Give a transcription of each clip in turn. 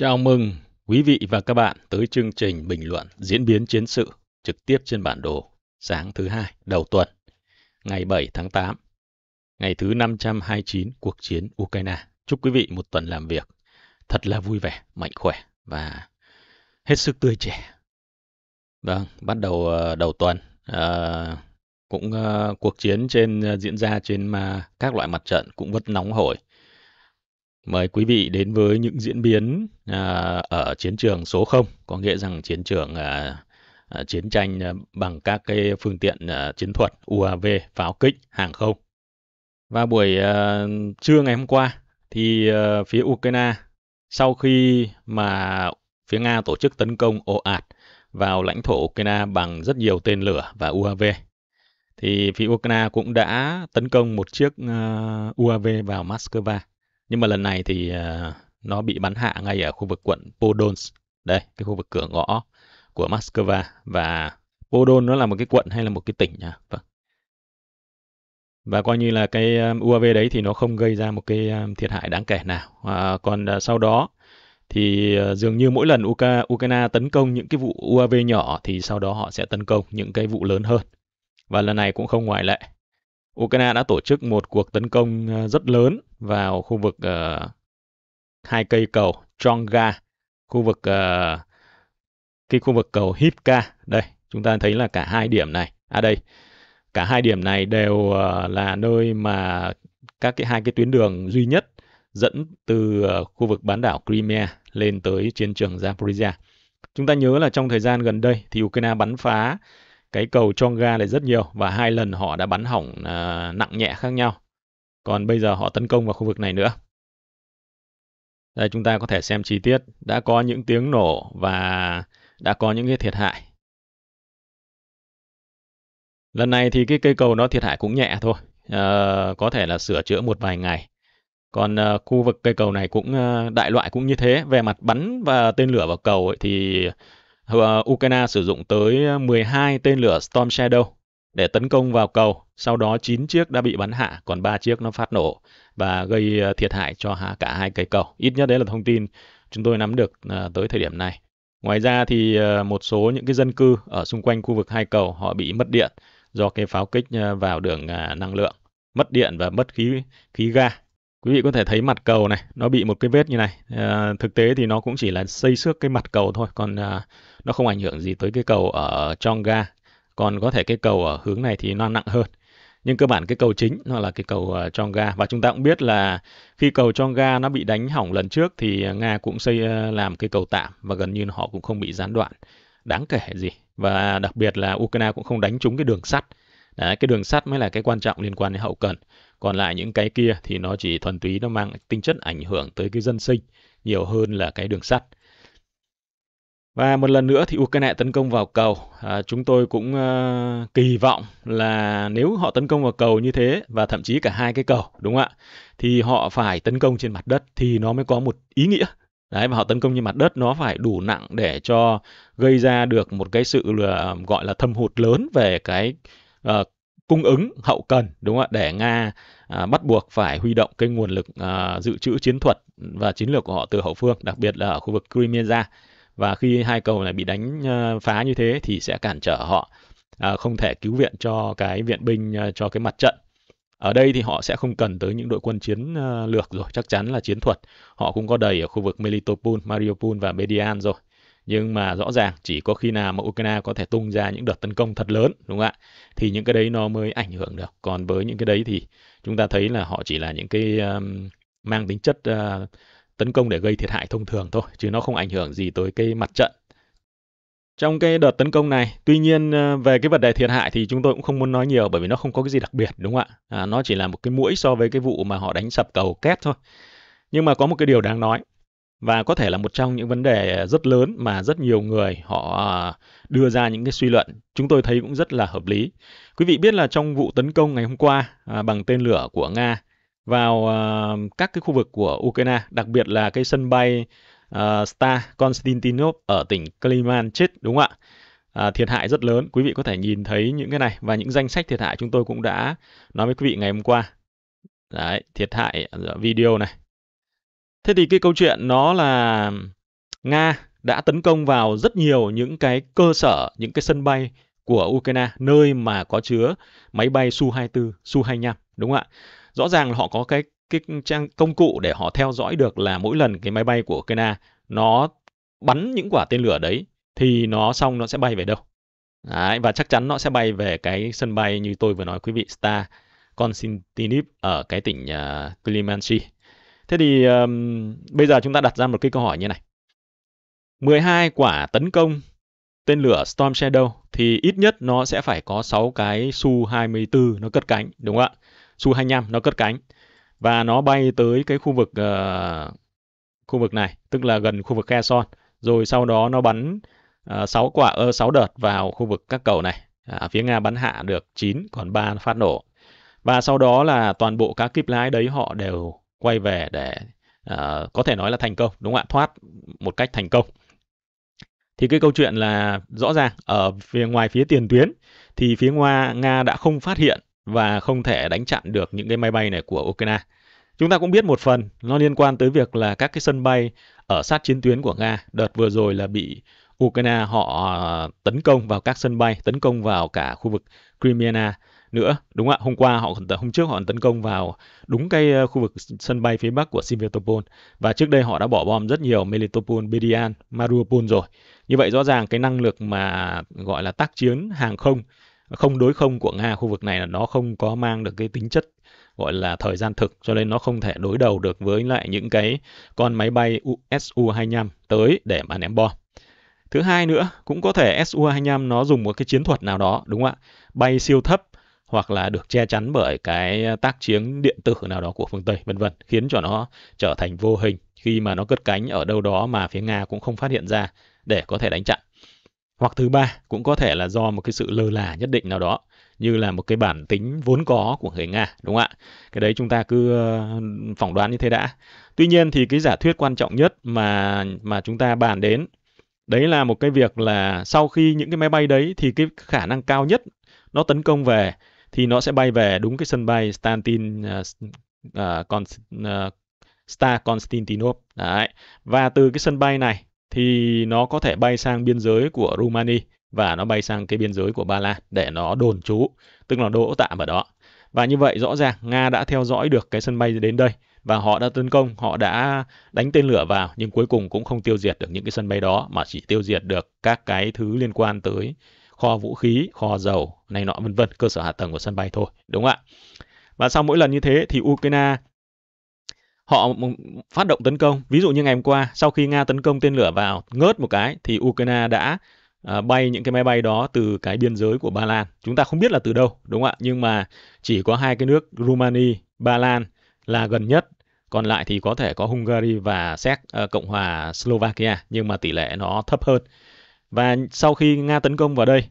Chào mừng quý vị và các bạn tới chương trình bình luận diễn biến chiến sự trực tiếp trên bản đồ sáng thứ hai đầu tuần, ngày 7 tháng 8, ngày thứ 529 cuộc chiến Ukraine. Chúc quý vị một tuần làm việc thật là vui vẻ, mạnh khỏe và hết sức tươi trẻ. Vâng, bắt đầu ờ, đầu tuần à, cũng uh, cuộc chiến trên diễn ra trên uh, các loại mặt trận cũng vẫn nóng hổi Mời quý vị đến với những diễn biến à, ở chiến trường số 0, có nghĩa rằng chiến trường à, à, chiến tranh à, bằng các cái phương tiện à, chiến thuật UAV, pháo kích, hàng không. Và buổi à, trưa ngày hôm qua thì à, phía Ukraine sau khi mà phía Nga tổ chức tấn công ồ ạt vào lãnh thổ Ukraine bằng rất nhiều tên lửa và UAV thì phía Ukraine cũng đã tấn công một chiếc uh, à, UAV vào Moscow nhưng mà lần này thì uh, nó bị bắn hạ ngay ở khu vực quận Podolsk, đây, cái khu vực cửa ngõ của Moscow và Podol nó là một cái quận hay là một cái tỉnh nhỉ? Vâng. Và coi như là cái à, UAV đấy thì nó không gây ra một cái à, thiệt hại đáng kể nào. À, còn sau đó thì dường như mỗi lần Uka, Ukraine tấn công những cái vụ UAV nhỏ thì sau đó họ sẽ tấn công những cái vụ lớn hơn. Và lần này cũng không ngoại lệ. Ukraine đã tổ chức một cuộc tấn công ờ, rất lớn vào khu vực uh, hai cây cầu Tronga, khu vực uh, cái khu vực cầu Hipka. Đây, chúng ta thấy là cả hai điểm này. À đây, cả hai điểm này đều uh, là nơi mà các cái hai cái tuyến đường duy nhất dẫn từ uh, khu vực bán đảo Crimea lên tới chiến trường Zaporizhia. Chúng ta nhớ là trong thời gian gần đây thì Ukraine bắn phá cái cầu Chonga này rất nhiều và hai lần họ đã bắn hỏng à, nặng nhẹ khác nhau. Còn bây giờ họ tấn công vào khu vực này nữa. Đây chúng ta có thể xem chi tiết, đã có những tiếng nổ và đã có những cái thiệt hại. Lần này thì cái cây cầu nó thiệt hại cũng nhẹ thôi, à, có thể là sửa chữa một vài ngày. Còn à, khu vực cây cầu này cũng à, đại loại cũng như thế, về mặt bắn và tên lửa vào cầu ấy, thì Ờ, Ukraine sử dụng tới 12 ờ, tên lửa Storm Shadow để tấn công vào cầu, sau đó 9 chiếc đã bị bắn hạ, còn 3 chiếc nó phát nổ và gây ờ, thiệt hại cho cả hai cây cầu. Ít nhất đấy là thông tin chúng tôi nắm được tới thời điểm này. Ngoài ra thì một số những cái dân cư ở xung quanh khu vực hai cầu họ bị mất điện do cái pháo kích vào đường năng lượng, mất điện và mất khí khí ga quý vị có thể thấy mặt cầu này nó bị một cái vết như này à, thực tế thì nó cũng chỉ là xây xước cái mặt cầu thôi còn à, nó không ảnh hưởng gì tới cái cầu ở trong ga còn có thể cái cầu ở hướng này thì nó nặng hơn nhưng cơ bản cái cầu chính nó là cái cầu trong ga và chúng ta cũng biết là khi cầu trong ga nó bị đánh hỏng lần trước thì nga cũng xây ờ, làm cái cầu tạm và gần như họ cũng không bị gián đoạn đáng kể gì và đặc biệt là ukraine cũng không đánh trúng cái đường sắt Đấy, cái đường sắt mới là cái quan trọng liên quan đến hậu cần còn lại những cái kia thì nó chỉ thuần túy nó mang tính chất ảnh hưởng tới cái dân sinh nhiều hơn là cái đường sắt. Và một lần nữa thì Ukraine tấn công vào cầu. À, chúng tôi cũng à, kỳ vọng là nếu họ tấn công vào cầu như thế và thậm chí cả hai cái cầu, đúng không ạ? Thì họ phải tấn công trên mặt đất thì nó mới có một ý nghĩa. Đấy, và họ tấn công trên mặt đất nó phải đủ nặng để cho gây ra được một cái sự là, ờ, gọi là thâm hụt lớn về cái uh, cung ứng hậu cần đúng không ạ để nga à, bắt buộc phải huy động cái nguồn lực à, dự trữ chiến thuật và chiến lược của họ từ hậu phương đặc biệt là ở khu vực Crimea và khi hai cầu này bị đánh à, phá như thế thì sẽ cản trở họ à, không thể cứu viện cho cái viện binh à, cho cái mặt trận ở đây thì họ sẽ không cần tới những đội quân chiến à, lược rồi chắc chắn là chiến thuật họ cũng có đầy ở khu vực Melitopol, Mariupol và Bedian rồi nhưng mà rõ ràng chỉ có khi nào mà Ukraine có thể tung ra những đợt tấn công thật lớn đúng không ạ thì những cái đấy nó mới ảnh hưởng được còn với những cái đấy thì chúng ta thấy là họ chỉ là những cái um, mang tính chất uh, tấn công để gây thiệt hại thông thường thôi chứ nó không ảnh hưởng gì tới cái mặt trận trong cái đợt tấn công này tuy nhiên ờ, về cái vấn đề thiệt hại thì chúng tôi cũng không muốn nói nhiều bởi vì nó không có cái gì đặc biệt đúng không ạ à, nó chỉ là một cái mũi so với cái vụ mà họ đánh sập cầu kép thôi nhưng mà có một cái điều đáng nói và có thể là một trong những vấn đề rất lớn mà rất nhiều người họ à, đưa ra những cái suy luận chúng tôi thấy cũng rất là hợp lý. Quý vị biết là trong vụ tấn công ngày hôm qua à, bằng tên lửa của Nga vào à, các cái khu vực của Ukraine, đặc biệt là cái sân bay à, Star Konstantinov ở tỉnh kliman chết đúng không ạ? thiệt hại rất lớn, quý vị có thể nhìn thấy những cái này và những danh sách thiệt hại chúng tôi cũng đã nói với quý vị ngày hôm qua. Đấy, thiệt hại video này, Thế thì cái câu chuyện nó là Nga đã tấn công vào rất nhiều những cái cơ sở, những cái sân bay của Ukraine, nơi mà có chứa máy bay Su-24, Su-25, đúng không ạ? Rõ ràng là họ có cái cái trang công cụ để họ theo dõi được là mỗi lần cái máy bay của Ukraine nó bắn những quả tên lửa đấy thì nó xong nó sẽ bay về đâu. Đấy, và chắc chắn nó sẽ bay về cái sân bay như tôi vừa nói quý vị Star Konstantinov ở cái tỉnh uh, à, Klimanchi Thế thì um, bây giờ chúng ta đặt ra một cái câu hỏi như này. 12 quả tấn công tên lửa Storm Shadow thì ít nhất nó sẽ phải có 6 cái Su-24 nó cất cánh, đúng không ạ? Su-25 nó cất cánh và nó bay tới cái khu vực uh, khu vực này, tức là gần khu vực Khe Kherson, rồi sau đó nó bắn ờ, uh, 6 quả ơ uh, 6 đợt vào khu vực các cầu này. À, phía Nga bắn hạ được 9, còn 3 phát nổ. Và sau đó là toàn bộ các kíp lái đấy họ đều quay về để uh, có thể nói là thành công đúng không ạ thoát một cách thành công thì cái câu chuyện là rõ ràng ở phía ngoài phía tiền tuyến thì phía Nga Nga đã không phát hiện và không thể đánh chặn được những cái máy bay này của Ukraine. Chúng ta cũng biết một phần nó liên quan tới việc là các cái sân bay ở sát chiến tuyến của Nga đợt vừa rồi là bị Ukraine họ ờ, tấn công vào các sân bay, tấn công vào cả khu vực Crimea nữa đúng không ạ hôm qua họ hôm trước họ tấn công vào đúng cái ờ, khu vực sân bay phía bắc của Simferopol và trước đây họ đã bỏ bom rất nhiều Melitopol, Bedian, Mariupol rồi như vậy rõ ràng cái năng lực mà gọi là tác chiến hàng không không đối không của Nga khu vực này là nó không có mang được cái tính chất gọi là thời gian thực cho nên nó không thể đối đầu được với lại những cái con máy bay Su-25 tới để mà ném bom. Thứ hai nữa, cũng có thể Su-25 nó dùng một cái chiến thuật nào đó, đúng không ạ? Bay siêu thấp hoặc là được che chắn bởi cái tác chiến điện tử nào đó của phương Tây vân vân khiến cho nó trở thành vô hình khi mà nó cất cánh ở đâu đó mà phía Nga cũng không phát hiện ra để có thể đánh chặn. Hoặc thứ ba cũng có thể là do một cái sự lơ là nhất định nào đó như là một cái bản tính vốn có của người Nga, đúng không ạ? Cái đấy chúng ta cứ ừ, phỏng đoán như thế đã. Tuy nhiên thì cái giả thuyết quan trọng nhất mà mà chúng ta bàn đến đấy là một cái việc là sau khi những cái máy bay đấy thì cái khả năng cao nhất nó tấn công về thì nó sẽ bay về đúng cái sân bay Stantin uh, Con, uh, Star Constantinople. Đấy. Và từ cái sân bay này thì nó có thể bay sang biên giới của Rumani và nó bay sang cái biên giới của Ba Lan để nó đồn trú, tức là đỗ tạm ở đó. Và như vậy rõ ràng Nga đã theo dõi được cái sân bay đến đây và họ đã tấn công, họ đã đánh tên lửa vào nhưng cuối cùng cũng không tiêu diệt được những cái sân bay đó mà chỉ tiêu diệt được các cái thứ liên quan tới kho vũ khí, kho dầu, này nọ vân vân, cơ sở hạ tầng của sân bay thôi, đúng không ạ? Và sau mỗi lần như thế thì Ukraine họ phát động tấn công. Ví dụ như ngày hôm qua, sau khi Nga tấn công tên lửa vào ngớt một cái thì Ukraine đã uh, bay những cái máy bay đó từ cái biên giới của Ba Lan. Chúng ta không biết là từ đâu, đúng không ạ? Nhưng mà chỉ có hai cái nước Rumani, Ba Lan là gần nhất còn lại thì có thể có Hungary và Séc uh, Cộng hòa Slovakia nhưng mà tỷ lệ nó thấp hơn và sau khi Nga tấn công vào đây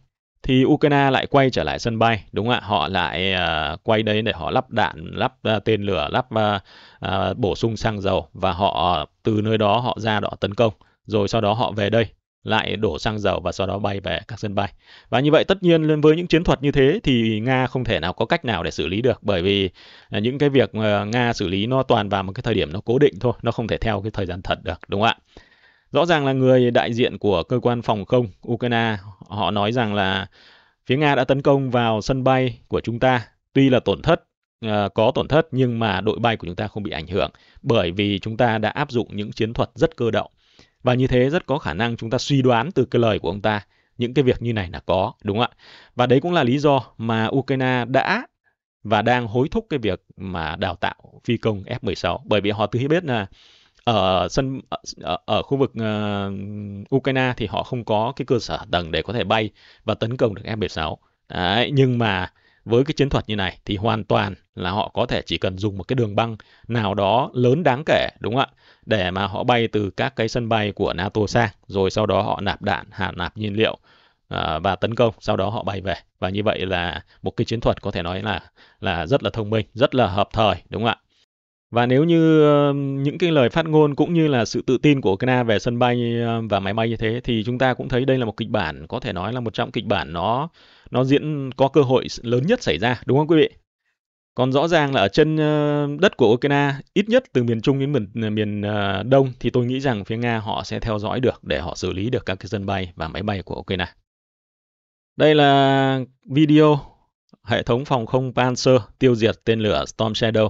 thì Ukraine lại quay trở lại sân bay, đúng ạ? Họ lại uh, quay đây để họ lắp đạn, lắp uh, tên lửa, lắp uh, uh, bổ sung xăng dầu và họ từ nơi đó họ ra đó tấn công, rồi sau đó họ về đây lại đổ xăng dầu và sau đó bay về các sân bay. Và như vậy tất nhiên lên với những chiến thuật như thế thì Nga không thể nào có cách nào để xử lý được bởi vì những cái việc Nga xử lý nó toàn vào một cái thời điểm nó cố định thôi, nó không thể theo cái thời gian thật được, đúng không ạ? Rõ ràng là người đại diện của cơ quan phòng không Ukraine họ nói rằng là phía Nga đã tấn công vào sân bay của chúng ta, tuy là tổn thất ờ, có tổn thất nhưng mà đội bay của chúng ta không bị ảnh hưởng bởi vì chúng ta đã áp dụng những chiến thuật rất cơ động. Và như thế rất có khả năng chúng ta suy đoán từ cái lời của ông ta những cái việc như này là có, đúng không ạ? Và đấy cũng là lý do mà Ukraine đã và đang hối thúc cái việc mà đào tạo phi công F-16 bởi vì họ tự biết là ở sân ở, ở khu vực uh, Ukraine thì họ không có cái cơ sở tầng để có thể bay và tấn công được F-16. Đấy, nhưng mà với cái chiến thuật như này thì hoàn toàn là họ có thể chỉ cần dùng một cái đường băng nào đó lớn đáng kể đúng không ạ để mà họ bay từ các cái sân bay của NATO sang rồi sau đó họ nạp đạn hạ nạp nhiên liệu uh, và tấn công sau đó họ bay về và như vậy là một cái chiến thuật có thể nói là là rất là thông minh rất là hợp thời đúng không ạ và nếu như ờ, những cái lời phát ngôn cũng như là sự tự tin của Ukraine về sân bay ờ, và máy bay như thế thì chúng ta cũng thấy đây là một kịch bản có thể nói là một trong kịch bản nó nó diễn có cơ hội lớn nhất xảy ra đúng không quý vị? Còn rõ ràng là ở chân ờ, đất của Ukraine, ít nhất từ miền Trung đến miền, miền Đông thì tôi nghĩ rằng phía Nga họ sẽ theo dõi được để họ xử lý được các cái sân bay và máy bay của Ukraine. Đây là video hệ thống phòng không Panzer tiêu diệt tên lửa Storm Shadow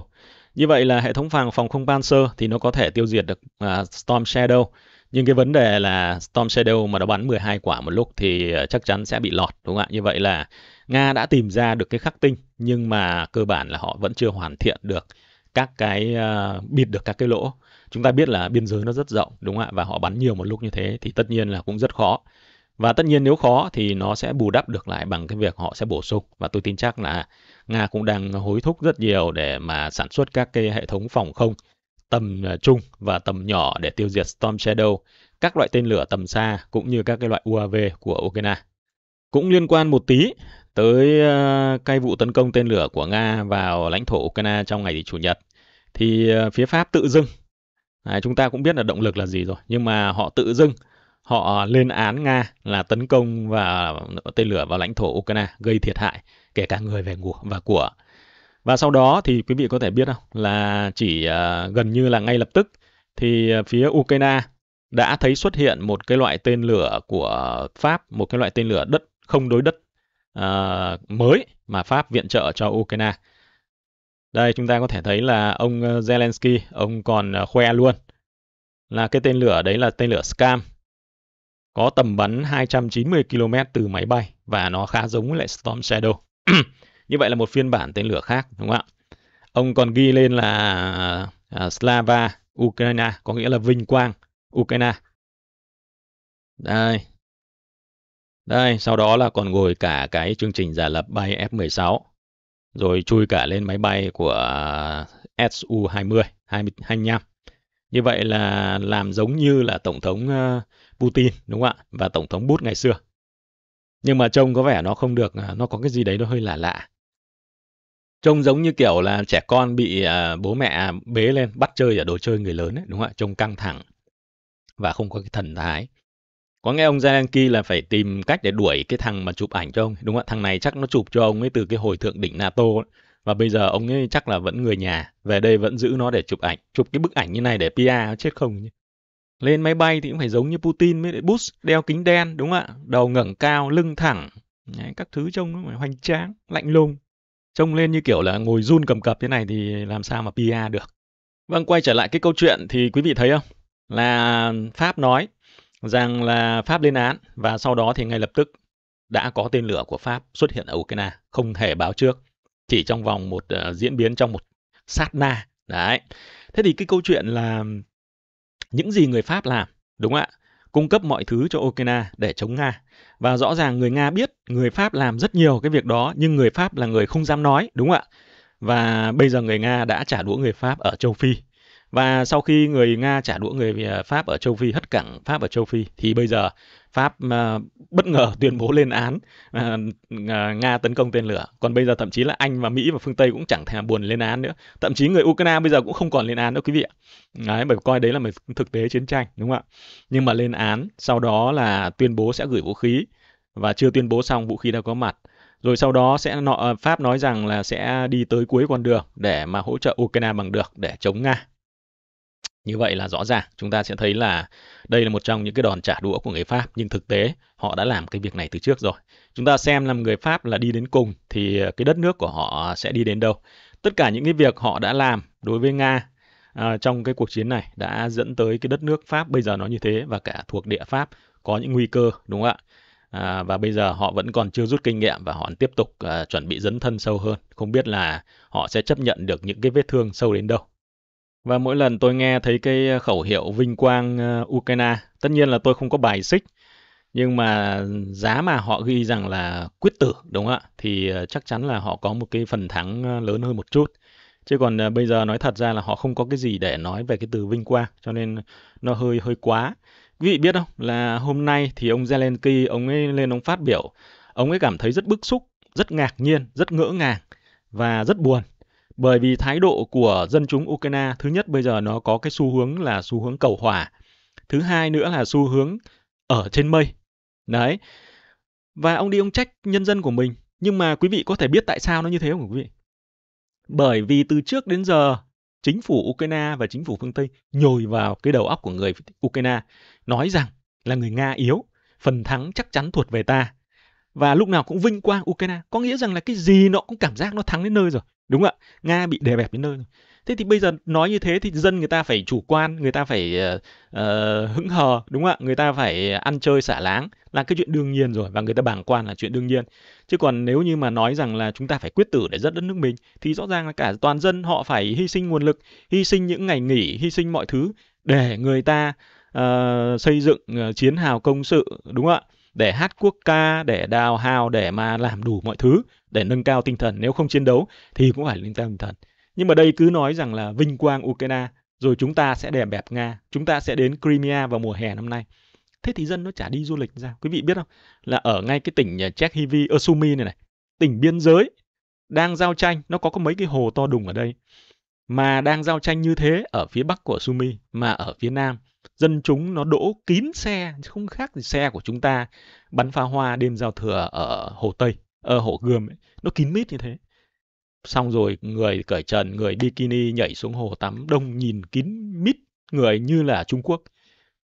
như vậy là hệ thống phòng phòng không bouncer thì nó có thể tiêu diệt được uh, Storm Shadow. Nhưng cái vấn đề là Storm Shadow mà nó bắn 12 quả một lúc thì à, chắc chắn sẽ bị lọt đúng không ạ? Như vậy là Nga đã tìm ra được cái khắc tinh nhưng mà cơ bản là họ vẫn chưa hoàn thiện được các cái uh, bịt được các cái lỗ. Chúng ta biết là biên giới nó rất rộng đúng không ạ? Và họ bắn nhiều một lúc như thế thì tất nhiên là cũng rất khó. Và tất nhiên nếu khó thì nó sẽ bù đắp được lại bằng cái việc họ sẽ bổ sung và tôi tin chắc là Nga cũng đang hối thúc rất nhiều để mà sản xuất các cái hệ thống phòng không tầm à, trung và tầm nhỏ để tiêu diệt Storm Shadow, các loại tên lửa tầm xa cũng như các cái loại UAV của Ukraine. Cũng liên quan một tí tới à, cái vụ tấn công tên lửa của Nga vào lãnh thổ Ukraine trong ngày Chủ nhật thì à, phía Pháp tự dưng à, chúng ta cũng biết là động lực là gì rồi nhưng mà họ tự dưng họ lên án Nga là tấn công và tên lửa vào lãnh thổ Ukraine gây thiệt hại kể cả người về ngủ và của. Và sau đó thì quý vị có thể biết không là chỉ à, gần như là ngay lập tức thì phía Ukraine đã thấy xuất hiện một cái loại tên lửa của Pháp, một cái loại tên lửa đất không đối đất uh, mới mà Pháp viện trợ cho Ukraine. Đây chúng ta có thể thấy là ông Zelensky, ông còn khoe luôn là cái tên lửa đấy là tên lửa Scam có tầm bắn 290 km từ máy bay và nó khá giống với lại Storm Shadow. như vậy là một phiên bản tên lửa khác đúng không ạ ông còn ghi lên là uh, Slava Ukraine có nghĩa là vinh quang Ukraine đây đây sau đó là còn ngồi cả cái chương trình giả lập bay F-16 rồi chui cả lên máy bay của Su-20 25 như vậy là làm giống như là tổng thống ờ, Putin đúng không ạ và tổng thống Bush ngày xưa nhưng mà trông có vẻ nó không được à, nó có cái gì đấy nó hơi lạ lạ trông giống như kiểu là trẻ con bị à, bố mẹ bế lên bắt chơi ở đồ chơi người lớn ấy, đúng không ạ trông căng thẳng và không có cái thần thái có nghe ông Zelensky là phải tìm cách để đuổi cái thằng mà chụp ảnh cho ông đúng không ạ thằng này chắc nó chụp cho ông ấy từ cái hồi thượng đỉnh NATO ấy. và bây giờ ông ấy chắc là vẫn người nhà về đây vẫn giữ nó để chụp ảnh chụp cái bức ảnh như này để PR chết không nhỉ lên máy bay thì cũng phải giống như Putin với Bush đeo kính đen đúng không ạ đầu ngẩng cao lưng thẳng Đấy, các thứ trông nó phải hoành tráng lạnh lùng trông lên như kiểu là ngồi run cầm cập thế này thì làm sao mà PR được vâng quay trở lại cái câu chuyện thì quý vị thấy không là Pháp nói rằng là Pháp lên án và sau đó thì ngay lập tức đã có tên lửa của Pháp xuất hiện ở Ukraine không hề báo trước chỉ trong vòng một uh, diễn biến trong một sát na đấy thế thì cái câu chuyện là những gì người Pháp làm, đúng ạ, cung cấp mọi thứ cho Ukraine để chống Nga. Và rõ ràng người Nga biết người Pháp làm rất nhiều cái việc đó, nhưng người Pháp là người không dám nói, đúng ạ. Và bây giờ người Nga đã trả đũa người Pháp ở châu Phi. Và sau khi người Nga trả đũa người à, Pháp ở châu Phi, hất cẳng Pháp ở châu Phi, thì bây giờ Pháp uh, bất ngờ tuyên bố lên án uh, uh, Nga tấn công tên lửa. Còn bây giờ thậm chí là Anh và Mỹ và phương Tây cũng chẳng thèm buồn lên án nữa. Thậm chí người Ukraine bây giờ cũng không còn lên án nữa quý vị ạ. Đấy, bởi coi đấy là một thực tế chiến tranh đúng không ạ? Nhưng mà lên án, sau đó là tuyên bố sẽ gửi vũ khí và chưa tuyên bố xong vũ khí đã có mặt rồi sau đó sẽ nọ Pháp nói rằng là sẽ đi tới cuối con đường để mà hỗ trợ Ukraine bằng được để chống Nga như vậy là rõ ràng chúng ta sẽ thấy là đây là một trong những cái đòn trả đũa của người Pháp nhưng thực tế họ đã làm cái việc này từ trước rồi. Chúng ta xem là người Pháp là đi đến cùng thì ờ, cái đất nước của họ sẽ đi đến đâu. Tất cả những cái việc họ đã làm đối với Nga à, trong cái cuộc chiến này đã dẫn tới cái đất nước Pháp bây giờ nó như thế và cả thuộc địa Pháp có những nguy cơ đúng không ạ? À, và bây giờ họ vẫn còn chưa rút kinh nghiệm và họ tiếp tục à, chuẩn bị dấn thân sâu hơn. Không biết là họ sẽ chấp nhận được những cái vết thương sâu đến đâu. Và mỗi lần tôi nghe thấy cái ờ, khẩu hiệu vinh quang ờ, Ukraine, tất nhiên là tôi không có bài xích, nhưng mà giá mà họ ghi rằng là quyết tử, đúng không ạ? Thì ờ, chắc chắn là họ có một cái phần thắng lớn hơn một chút. Chứ còn bây giờ nói thật ra là họ không có cái gì để nói về cái từ vinh quang, cho nên nó hơi hơi quá. Quý vị biết không, là hôm nay thì ông Zelensky, ông ấy lên ông phát biểu, ông ấy cảm thấy rất bức xúc, rất ngạc nhiên, rất ngỡ ngàng và rất buồn bởi vì thái độ của dân chúng Ukraine thứ nhất bây giờ nó có cái xu hướng là xu hướng cầu hòa thứ hai nữa là xu hướng ở trên mây đấy và ông đi ông trách nhân dân của mình nhưng mà quý vị có thể biết tại sao nó như thế không quý vị bởi vì từ trước đến giờ chính phủ Ukraine và chính phủ phương Tây nhồi vào cái đầu óc của người Ukraine nói rằng là người Nga yếu phần thắng chắc chắn thuộc về ta và lúc nào cũng vinh quang Ukraine có nghĩa rằng là cái gì nó cũng cảm giác nó thắng đến nơi rồi đúng ạ nga bị đè bẹp đến nơi thế thì bây giờ nói như thế thì dân người ta phải chủ quan người ta phải uh, hững hờ đúng ạ người ta phải ăn chơi xả láng là cái chuyện đương nhiên rồi và người ta bàng quan là chuyện đương nhiên chứ còn nếu như mà nói rằng là chúng ta phải quyết tử để dẫn đất nước mình thì rõ ràng là cả toàn dân họ phải hy sinh nguồn lực hy sinh những ngày nghỉ hy sinh mọi thứ để người ta uh, xây dựng uh, chiến hào công sự đúng không ạ để hát quốc ca, để đào hào, để mà làm đủ mọi thứ để nâng cao tinh thần. Nếu không chiến đấu thì cũng phải nâng cao tinh thần. Nhưng mà đây cứ nói rằng là vinh quang Ukraine, rồi chúng ta sẽ đè bẹp Nga, chúng ta sẽ đến Crimea vào mùa hè năm nay. Thế thì dân nó chả đi du lịch ra. Quý vị biết không? Là ở ngay cái tỉnh à, Chekhivi, Osumi này này, tỉnh biên giới, đang giao tranh, nó có có mấy cái hồ to đùng ở đây. Mà đang giao tranh như thế ở phía bắc của Sumi, mà ở phía nam dân chúng nó đỗ kín xe không khác gì xe của chúng ta bắn phá hoa đêm giao thừa ở hồ tây ở ờ, hồ gươm ấy. nó kín mít như thế xong rồi người cởi trần người bikini nhảy xuống hồ tắm đông nhìn kín mít người như là trung quốc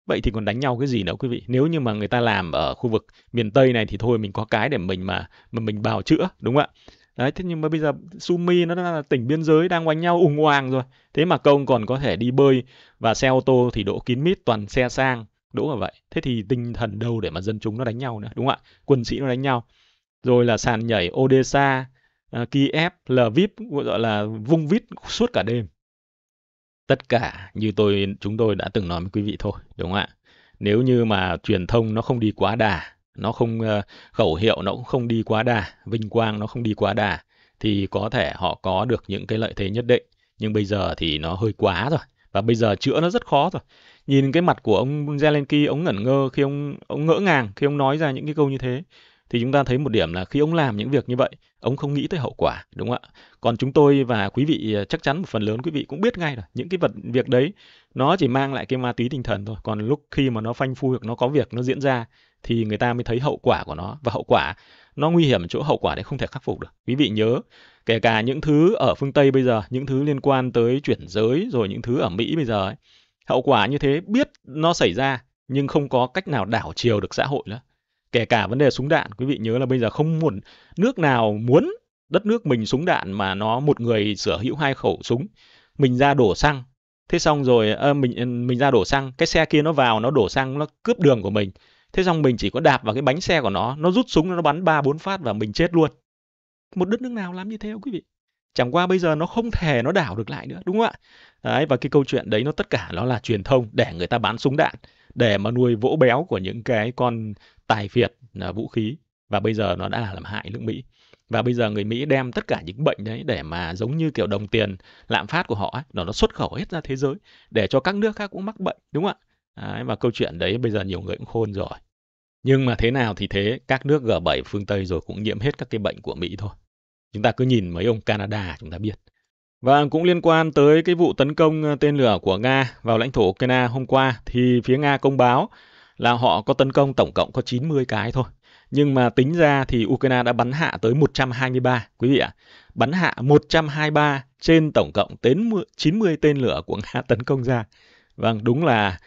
vậy thì còn đánh nhau cái gì nữa quý vị nếu như mà người ta làm ở khu vực miền tây này thì thôi mình có cái để mình mà mà mình bào chữa đúng không ạ đấy thế nhưng mà bây giờ Sumi nó là tỉnh biên giới đang quanh nhau ủng hoàng rồi thế mà công còn có thể đi bơi và xe ô tô thì đỗ kín mít toàn xe sang đỗ ở vậy thế thì tinh thần đâu để mà dân chúng nó đánh nhau nữa đúng không ạ quân sĩ nó đánh nhau rồi là sàn nhảy Odessa uh, Kiev Lviv gọi là vung vít suốt cả đêm tất cả như tôi chúng tôi đã từng nói với quý vị thôi đúng không ạ nếu như mà truyền thông nó không đi quá đà nó không ờ, khẩu hiệu nó cũng không đi quá đà vinh quang nó không đi quá đà thì có thể họ có được những cái lợi thế nhất định nhưng bây giờ thì nó hơi quá rồi và bây giờ chữa nó rất khó rồi nhìn cái mặt của ông Zelensky ông ngẩn ngơ khi ông ông ngỡ ngàng khi ông nói ra những cái câu như thế thì chúng ta thấy một điểm là khi ông làm những việc như vậy ông không nghĩ tới hậu quả đúng không ạ còn chúng tôi và quý vị ờ, chắc chắn một phần lớn quý vị cũng biết ngay rồi những cái vật việc đấy nó chỉ mang lại cái ma túy tinh thần thôi còn lúc khi mà nó phanh phui hoặc nó có việc nó diễn ra thì người ta mới thấy hậu quả của nó và hậu quả nó nguy hiểm ở chỗ hậu quả đấy không thể khắc phục được. Quý vị nhớ, kể cả những thứ ở phương Tây bây giờ, những thứ liên quan tới chuyển giới rồi những thứ ở Mỹ bây giờ ấy, hậu quả như thế biết nó xảy ra nhưng không có cách nào đảo chiều được xã hội nữa. Kể cả vấn đề súng đạn, quý vị nhớ là bây giờ không một nước nào muốn đất nước mình súng đạn mà nó một người sở hữu hai khẩu súng, mình ra đổ xăng. Thế xong rồi à, mình mình ra đổ xăng, cái xe kia nó vào nó đổ xăng nó cướp đường của mình thế xong mình chỉ có đạp vào cái bánh xe của nó nó rút súng nó bắn ba bốn phát và mình chết luôn một đất nước nào làm như thế không quý vị chẳng qua bây giờ nó không thể nó đảo được lại nữa đúng không ạ đấy và cái câu chuyện đấy nó tất cả nó là truyền thông để người ta bán súng đạn để mà nuôi vỗ béo của những cái con tài phiệt là vũ khí và bây giờ nó đã làm hại nước mỹ và bây giờ người mỹ đem tất cả những bệnh đấy để mà giống như kiểu đồng tiền lạm phát của họ ấy, nó nó xuất khẩu hết ra thế giới để cho các nước khác cũng mắc bệnh đúng không ạ đấy, và câu chuyện đấy bây giờ nhiều người cũng khôn rồi nhưng mà thế nào thì thế, các nước G7 phương Tây rồi cũng nhiễm hết các cái bệnh của Mỹ thôi. Chúng ta cứ nhìn mấy ông Canada chúng ta biết. Và cũng liên quan tới cái vụ tấn công ờ, tên lửa của Nga vào lãnh thổ Ukraine hôm qua thì phía Nga công báo là họ có tấn công tổng cộng có 90 cái thôi. Nhưng mà tính ra thì Ukraine đã bắn hạ tới 123, quý vị ạ. Bắn hạ 123 trên tổng cộng đến 90 tên lửa của Nga tấn công ra. Vâng, đúng là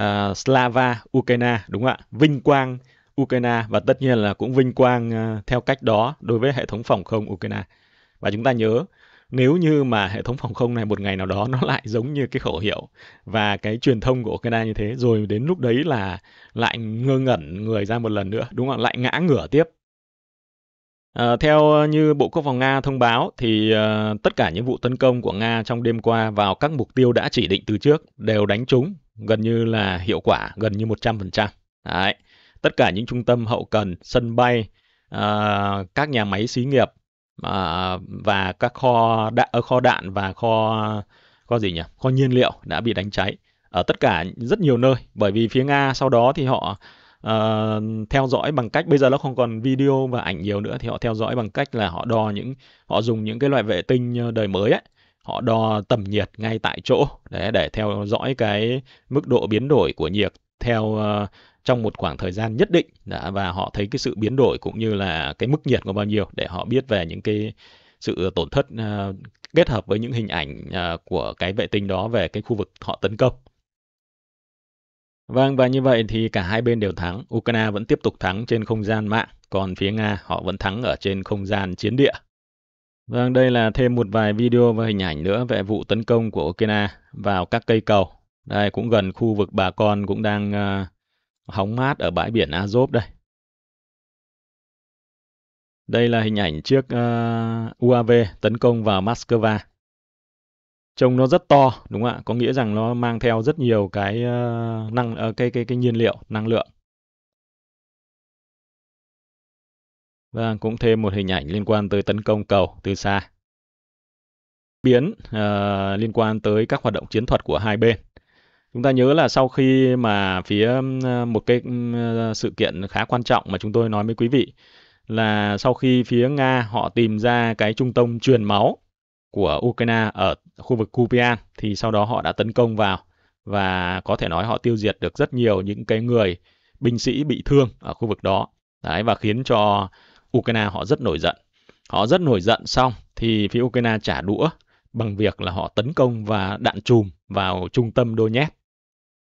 uh, Slava Ukraine đúng không ạ? Vinh quang Ukraine và tất nhiên là cũng vinh quang uh, theo cách đó đối với hệ thống phòng không Ukraine. Và chúng ta nhớ nếu như mà hệ thống phòng không này một ngày nào đó nó lại giống như cái khẩu hiệu và cái truyền thông của Canada như thế rồi đến lúc đấy là lại ngơ ngẩn người ra một lần nữa đúng không lại ngã ngửa tiếp À, theo ờ, như Bộ Quốc phòng Nga thông báo thì à, tất cả những vụ tấn công của Nga trong đêm qua vào các mục tiêu đã chỉ định từ trước đều đánh trúng gần như là hiệu quả gần như 100%. Đấy. Tất cả những trung tâm hậu cần, sân bay, à, các nhà máy xí nghiệp à, và các kho đạn kho đạn và kho kho gì nhỉ? Kho nhiên liệu đã bị đánh cháy ở tất cả rất nhiều nơi bởi vì phía Nga sau đó thì họ Ờ, theo dõi bằng cách bây giờ nó không còn video và ảnh nhiều nữa thì họ theo dõi bằng cách là họ đo những họ dùng những cái loại vệ tinh ờ, đời mới ấy họ đo tầm nhiệt ngay tại chỗ để để theo dõi cái mức độ biến đổi của nhiệt theo uh, trong một khoảng thời gian nhất định đã, và họ thấy cái sự biến đổi cũng như là cái mức nhiệt của bao nhiêu để họ biết về những cái sự tổn thất uh, kết hợp với những hình ảnh uh, của cái vệ tinh đó về cái khu vực họ tấn công Vâng, và như vậy thì cả hai bên đều thắng. Ukraine vẫn tiếp tục thắng trên không gian mạng, còn phía Nga họ vẫn thắng ở trên không gian chiến địa. Vâng, đây là thêm một vài video và hình ảnh nữa về vụ tấn công của Ukraine vào các cây cầu. Đây cũng gần khu vực bà con cũng đang uh, hóng mát ở bãi biển Azov đây. Đây là hình ảnh chiếc uh, ờ, UAV tấn công vào Moscow trông nó rất to đúng không ạ có nghĩa rằng nó mang theo rất nhiều cái uh, năng uh, cái cái cái nhiên liệu năng lượng và vâng, cũng thêm một hình ảnh liên quan tới tấn công cầu từ xa biến uh, liên quan tới các hoạt động chiến thuật của hai bên chúng ta nhớ là sau khi mà phía một cái ừ, sự kiện khá quan trọng mà chúng tôi nói với quý vị là sau khi phía nga họ tìm ra cái trung tâm truyền máu của Ukraine ở khu vực Kupian thì sau đó họ đã tấn công vào và có thể nói họ tiêu diệt được rất nhiều những cái người binh sĩ bị thương ở khu vực đó đấy và khiến cho Ukraine họ rất nổi giận họ rất nổi giận xong thì phía Ukraine trả đũa bằng việc là họ tấn công và đạn chùm vào trung tâm Donetsk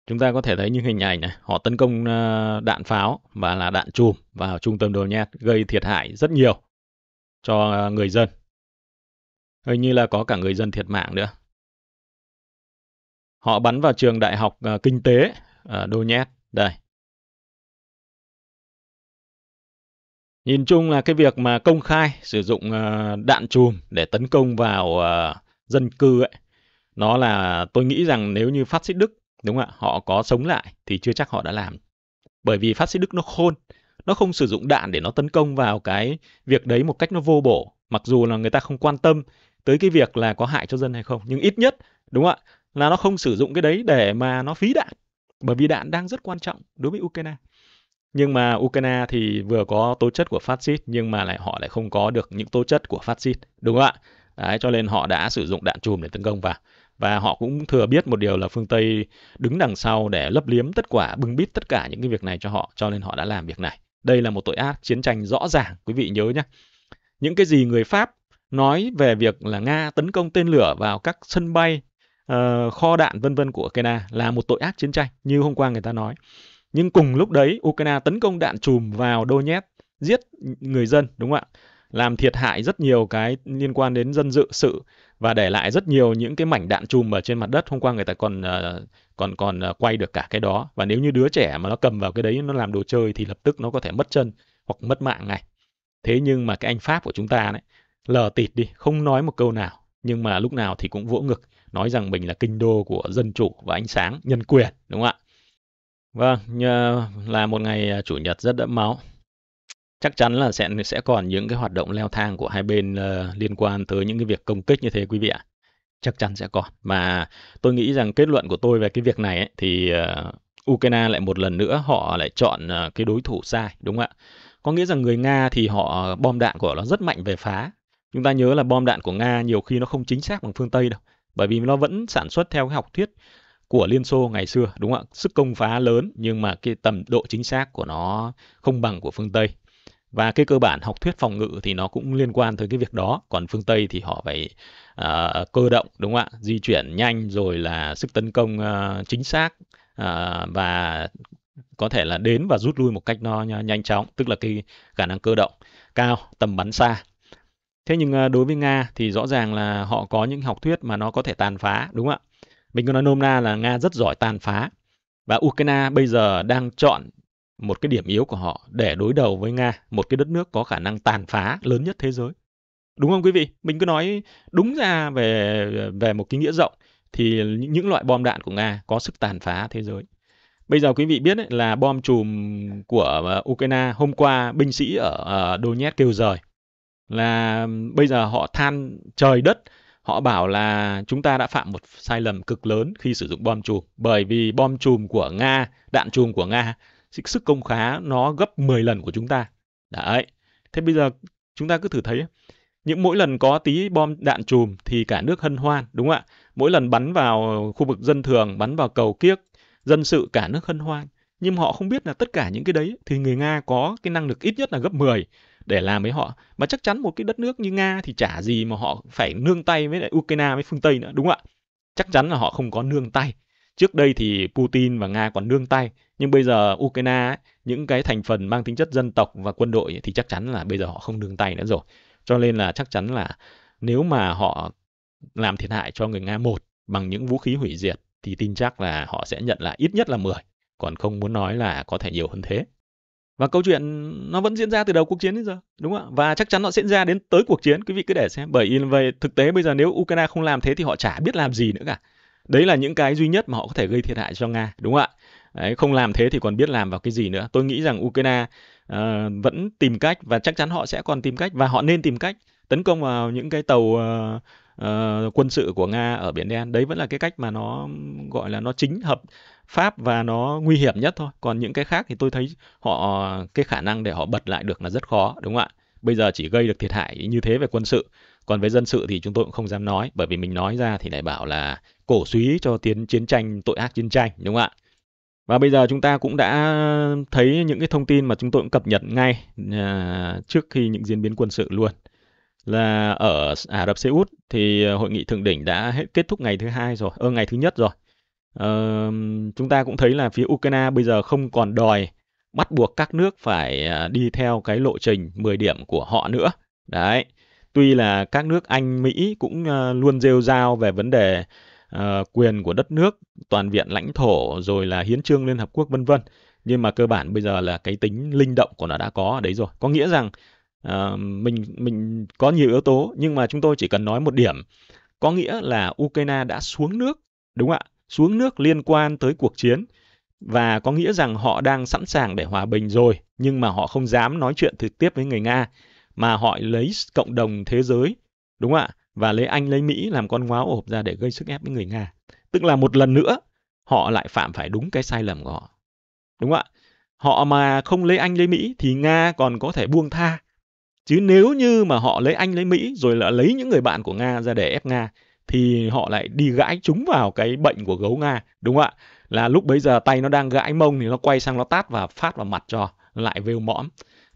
chúng ta có thể thấy những hình ảnh này họ tấn công ờ, đạn pháo và là đạn chùm vào trung tâm Donetsk gây thiệt hại rất nhiều cho người dân Hình như là có cả người dân thiệt mạng nữa. Họ bắn vào trường đại học ờ, kinh tế ở ờ, Donetsk. Đây. Nhìn chung là cái việc mà công khai sử dụng ờ, đạn chùm để tấn công vào dân cư ấy, nó là tôi nghĩ rằng nếu như phát xít Đức, đúng không ạ, họ có sống lại thì chưa chắc họ đã làm. Bởi vì phát xít Đức nó khôn, nó không sử dụng đạn để nó tấn công vào cái việc đấy một cách nó vô bổ mặc dù là người ta không quan tâm tới cái việc là có hại cho dân hay không nhưng ít nhất đúng không ạ là nó không sử dụng cái đấy để mà nó phí đạn bởi vì đạn đang rất quan trọng đối với Ukraine nhưng mà Ukraine thì vừa có tố chất của phát xít nhưng mà lại họ lại không có được những tố chất của phát xít đúng không ạ đấy cho nên họ đã sử dụng đạn chùm để tấn công vào và họ cũng thừa biết một điều là phương Tây đứng đằng sau để lấp liếm tất cả bưng bít tất cả những cái việc này cho họ cho nên họ đã làm việc này đây là một tội ác chiến tranh rõ ràng quý vị nhớ nhé những cái gì người Pháp nói về việc là Nga tấn công tên lửa vào các sân bay, uh, kho đạn vân vân của Ukraine là một tội ác chiến tranh như hôm qua người ta nói. Nhưng cùng lúc đấy Ukraine tấn công đạn chùm vào Donetsk, giết người dân đúng không ạ? Làm thiệt hại rất nhiều cái liên quan đến dân dự sự và để lại rất nhiều những cái mảnh đạn chùm ở trên mặt đất. Hôm qua người ta còn uh, còn còn uh, quay được cả cái đó và nếu như đứa trẻ mà nó cầm vào cái đấy nó làm đồ chơi thì lập tức nó có thể mất chân hoặc mất mạng ngay. Thế nhưng mà cái anh Pháp của chúng ta đấy, lờ tịt đi, không nói một câu nào, nhưng mà lúc nào thì cũng vỗ ngực, nói rằng mình là kinh đô của dân chủ và ánh sáng, nhân quyền, đúng không ạ? Vâng, là một ngày à, chủ nhật rất đẫm máu. Chắc chắn là sẽ sẽ còn những cái hoạt động leo thang của hai bên ờ, liên quan tới những cái việc công kích như thế quý vị ạ. Chắc chắn sẽ còn. Mà tôi nghĩ rằng kết luận của tôi về cái việc này ấy, thì ờ, Ukraine lại một lần nữa họ lại chọn ờ, cái đối thủ sai, đúng không ạ? Có nghĩa rằng người Nga thì họ ờ, bom đạn của nó rất mạnh về phá. Chúng ta nhớ là bom đạn của Nga nhiều khi nó không chính xác bằng phương Tây đâu, bởi vì nó vẫn sản xuất theo cái học thuyết của Liên Xô ngày xưa, đúng không ạ? Sức công phá lớn nhưng mà cái tầm độ chính xác của nó không bằng của phương Tây. Và cái cơ bản học thuyết phòng ngự thì nó cũng liên quan tới cái việc đó. Còn phương Tây thì họ phải uh, cơ động, đúng không ạ? Di chuyển nhanh rồi là sức tấn công uh, chính xác uh, và có thể là đến và rút lui một cách nó nhanh chóng, tức là cái khả năng cơ động cao, tầm bắn xa. Thế nhưng à, đối với Nga thì rõ ràng là họ có những học thuyết mà nó có thể tàn phá, đúng không ạ? Mình có nói nôm na là Nga rất giỏi tàn phá. Và Ukraine bây giờ đang chọn một cái điểm yếu của họ để đối đầu với Nga, một cái đất nước có khả năng tàn phá lớn nhất thế giới. Đúng không quý vị? Mình cứ nói đúng ra về về một cái nghĩa rộng thì những loại bom đạn của Nga có sức tàn phá thế giới. Bây giờ quý vị biết ấy, là bom chùm của ờ, Ukraine hôm qua binh sĩ ở ờ, Donetsk kêu rời là bây giờ họ than trời đất họ bảo là chúng ta đã phạm một sai lầm cực lớn khi sử dụng bom chùm bởi vì bom chùm của Nga, đạn chùm của Nga sức công khá nó gấp 10 lần của chúng ta. Đấy. Thế bây giờ chúng ta cứ thử thấy những mỗi lần có tí bom đạn chùm thì cả nước hân hoan đúng không ạ? Mỗi lần bắn vào khu vực dân thường, bắn vào cầu kiếc, dân sự cả nước hân hoan nhưng họ không biết là tất cả những cái đấy thì người Nga có cái năng lực ít nhất là gấp 10 để làm với họ mà chắc chắn một cái đất nước như Nga thì chả gì mà họ phải nương tay với lại Ukraine với phương Tây nữa đúng không ạ chắc chắn là họ không có nương tay trước đây thì Putin và Nga còn nương tay nhưng bây giờ Ukraine những cái thành phần mang tính chất dân tộc và quân đội thì chắc chắn là bây giờ họ không nương tay nữa rồi cho nên là chắc chắn là nếu mà họ làm thiệt hại cho người Nga một bằng những vũ khí hủy diệt thì tin chắc là họ sẽ nhận là ít nhất là 10, còn không muốn nói là có thể nhiều hơn thế. Và câu chuyện nó vẫn diễn ra từ đầu cuộc chiến đến giờ, đúng không ạ? Và chắc chắn nó sẽ diễn ra đến tới cuộc chiến, quý vị cứ để xem. Bởi vì thực tế bây giờ nếu Ukraine không làm thế thì họ chả biết làm gì nữa cả. Đấy là những cái duy nhất mà họ có thể gây thiệt hại cho Nga, đúng không ạ? Đấy, không làm thế thì còn biết làm vào cái gì nữa. Tôi nghĩ rằng Ukraine uh, vẫn tìm cách và chắc chắn họ sẽ còn tìm cách và họ nên tìm cách tấn công vào những cái tàu uh, uh, quân sự của Nga ở Biển Đen. Đấy vẫn là cái cách mà nó gọi là nó chính hợp pháp và nó nguy hiểm nhất thôi. Còn những cái khác thì tôi thấy họ cái khả năng để họ bật lại được là rất khó, đúng không ạ? Bây giờ chỉ gây được thiệt hại như thế về quân sự. Còn về dân sự thì chúng tôi cũng không dám nói, bởi vì mình nói ra thì lại bảo là cổ suý cho tiến chiến tranh, tội ác chiến tranh, đúng không ạ? Và bây giờ chúng ta cũng đã thấy những cái thông tin mà chúng tôi cũng cập nhật ngay à, trước khi những diễn biến quân sự luôn là ở Ả Rập Xê Út thì ờ, hội nghị thượng đỉnh đã hết kết thúc ngày thứ hai rồi, ờ, ngày thứ nhất rồi. Ờ, chúng ta cũng thấy là phía Ukraine bây giờ không còn đòi bắt buộc các nước phải ờ, đi theo cái lộ trình 10 điểm của họ nữa. Đấy. Tuy là các nước Anh, Mỹ cũng ờ, luôn rêu rao về vấn đề uh, quyền của đất nước, toàn vẹn lãnh thổ rồi là hiến trương Liên hợp quốc vân vân nhưng mà cơ bản bây giờ là cái tính linh động của nó đã có ở đấy rồi có nghĩa rằng uh, mình mình có nhiều yếu tố nhưng mà chúng tôi chỉ cần nói một điểm có nghĩa là Ukraine đã xuống nước đúng ạ xuống nước liên quan tới cuộc chiến và có nghĩa rằng họ đang sẵn sàng để hòa bình rồi nhưng mà họ không dám nói chuyện trực tiếp với người Nga mà họ lấy cộng đồng thế giới đúng ạ và lấy Anh lấy Mỹ làm con ngoáo ộp ra để gây sức ép với người Nga tức là một lần nữa họ lại phạm phải đúng cái sai lầm của họ đúng ạ họ mà không lấy Anh lấy Mỹ thì Nga còn có thể buông tha Chứ nếu như mà họ lấy Anh lấy Mỹ rồi là lấy những người bạn của Nga ra để ép Nga thì họ lại đi gãi chúng vào cái bệnh của gấu Nga, đúng không ạ? Là lúc bấy giờ tay nó đang gãi mông thì nó quay sang nó tát và phát vào mặt cho lại vêu mõm.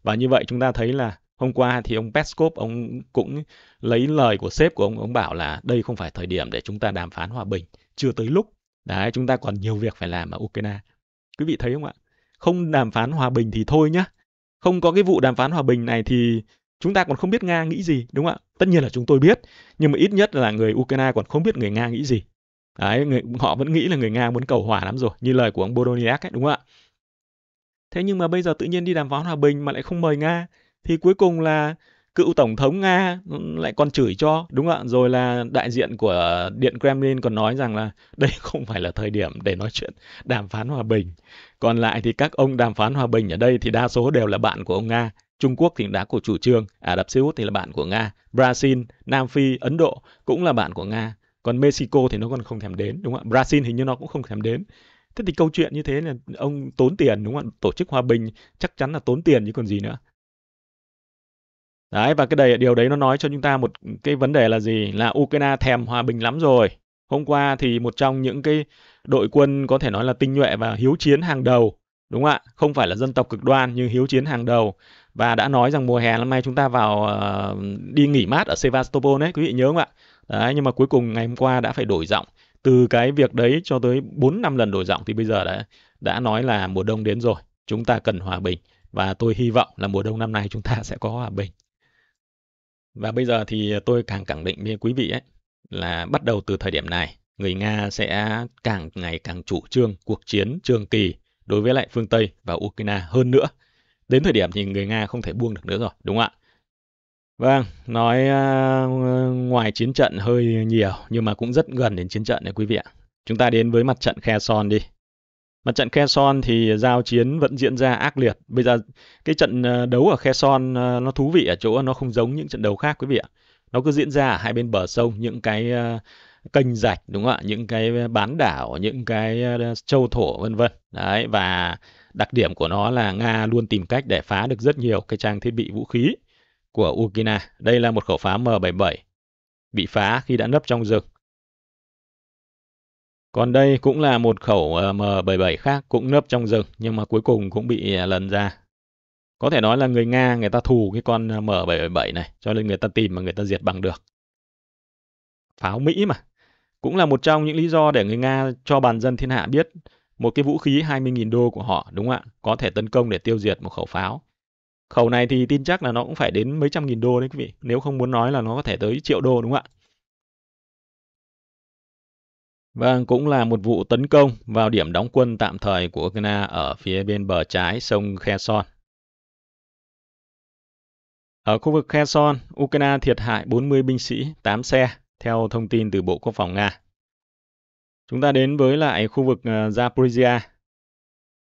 Và như vậy chúng ta thấy là hôm qua thì ông Peskov ông cũng lấy lời của sếp của ông ông bảo là đây không phải thời điểm để chúng ta đàm phán hòa bình, chưa tới lúc. Đấy, chúng ta còn nhiều việc phải làm ở Ukraine. Quý vị thấy không ạ? Không đàm phán hòa bình thì thôi nhá. Không có cái vụ đàm phán hòa bình này thì chúng ta còn không biết Nga nghĩ gì, đúng không ạ? Tất nhiên là chúng tôi biết, nhưng mà ít nhất là người Ukraine còn không biết người Nga nghĩ gì. Đấy, người, họ vẫn nghĩ là người Nga muốn cầu hòa lắm rồi, như lời của ông Boroniak ấy, đúng không ạ? Thế nhưng mà bây giờ tự nhiên đi đàm phán hòa bình mà lại không mời Nga, thì cuối cùng là cựu tổng thống Nga lại còn chửi cho, đúng không ạ? Rồi là đại diện của Điện Kremlin còn nói rằng là đây không phải là thời điểm để nói chuyện đàm phán hòa bình. Còn lại thì các ông đàm phán hòa bình ở đây thì đa số đều là bạn của ông Nga, Trung Quốc thì đã có chủ trương, Ả Rập Xê Út thì là bạn của Nga, Brazil, Nam Phi, Ấn Độ cũng là bạn của Nga. Còn Mexico thì nó còn không thèm đến, đúng không ạ? Brazil hình như nó cũng không thèm đến. Thế thì câu chuyện như thế là ông tốn tiền, đúng không ạ? Tổ chức hòa bình chắc chắn là tốn tiền chứ còn gì nữa. Đấy, và cái đầy, điều đấy nó nói cho chúng ta một cái vấn đề là gì? Là Ukraine thèm hòa bình lắm rồi. Hôm qua thì một trong những cái đội quân có thể nói là tinh nhuệ và hiếu chiến hàng đầu đúng không ạ không phải là dân tộc cực đoan nhưng hiếu chiến hàng đầu và đã nói rằng mùa hè năm nay chúng ta vào uh, đi nghỉ mát ở Sevastopol đấy quý vị nhớ không ạ đấy nhưng mà cuối cùng ngày hôm qua đã phải đổi giọng từ cái việc đấy cho tới 4 năm lần đổi giọng thì bây giờ đã đã nói là mùa đông đến rồi chúng ta cần hòa bình và tôi hy vọng là mùa đông năm nay chúng ta sẽ có hòa bình và bây giờ thì tôi càng khẳng định với quý vị ấy là bắt đầu từ thời điểm này người Nga sẽ càng ngày càng chủ trương cuộc chiến trường kỳ đối với lại phương Tây và Ukraine hơn nữa. Đến thời điểm thì người Nga không thể buông được nữa rồi, đúng không ạ? Vâng, nói uh, ngoài chiến trận hơi nhiều nhưng mà cũng rất gần đến chiến trận này quý vị ạ. Chúng ta đến với mặt trận Kherson đi. Mặt trận Kherson thì giao chiến vẫn diễn ra ác liệt. Bây giờ cái trận ờ, đấu ở Kherson ờ, nó thú vị ở chỗ nó không giống những trận đấu khác quý vị ạ. Nó cứ diễn ra ở hai bên bờ sông những cái kênh rạch đúng không ạ những cái bán đảo những cái ờ, châu thổ vân vân đấy và đặc điểm của nó là nga luôn tìm cách để phá được rất nhiều cái trang thiết bị vũ khí của Ukraine. Đây là một khẩu pháo M77 bị phá khi đã nấp trong rừng. Còn đây cũng là một khẩu ờ, M77 khác cũng nấp trong rừng nhưng mà cuối cùng cũng bị ờ, lần ra. Có thể nói là người Nga người ta thù cái con M77 này cho nên người ta tìm mà người ta diệt bằng được. Pháo Mỹ mà, cũng là một trong những lý do để người Nga cho bàn dân thiên hạ biết một cái vũ khí 20.000 đô của họ, đúng không ạ? Có thể tấn công để tiêu diệt một khẩu pháo. Khẩu này thì tin chắc là nó cũng phải đến mấy trăm nghìn đô đấy quý vị. Nếu không muốn nói là nó có thể tới triệu đô đúng không ạ? Vâng, cũng là một vụ tấn công vào điểm đóng quân tạm thời của Ukraine ở phía bên bờ trái sông Kherson. Ở khu vực Kherson, Ukraine thiệt hại 40 binh sĩ, 8 xe, theo thông tin từ Bộ Quốc phòng Nga. Chúng ta đến với lại khu vực ờ, Zaporizhia.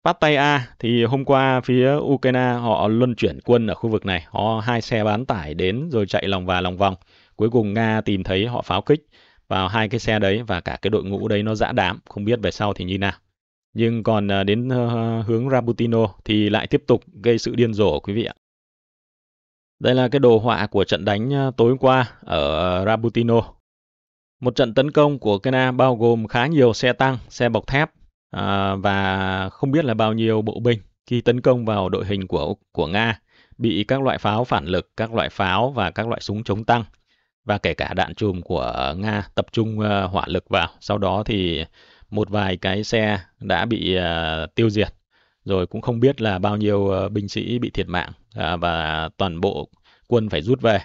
Pattaya thì hôm qua phía Ukraine họ luân chuyển quân ở khu vực này. Họ hai xe bán tải đến rồi chạy lòng và lòng vòng. Cuối cùng Nga tìm thấy họ pháo kích vào hai cái xe đấy và cả cái đội ngũ đấy nó dã đám. Không biết về sau thì như nào. Nhưng còn ờ, đến ờ, hướng Rabutino thì lại tiếp tục gây sự điên rồ quý vị ạ. Đây là cái đồ họa của trận đánh tối qua ở Rabutino một trận tấn công của Kena bao gồm khá nhiều xe tăng, xe bọc thép à, và không biết là bao nhiêu bộ binh khi tấn công vào đội hình của của Nga bị các loại pháo phản lực, các loại pháo và các loại súng chống tăng và kể cả đạn chùm của Nga tập trung uh, hỏa lực vào. Sau đó thì một vài cái xe đã bị uh, tiêu diệt, rồi cũng không biết là bao nhiêu à, binh sĩ bị thiệt mạng và toàn bộ quân phải rút về.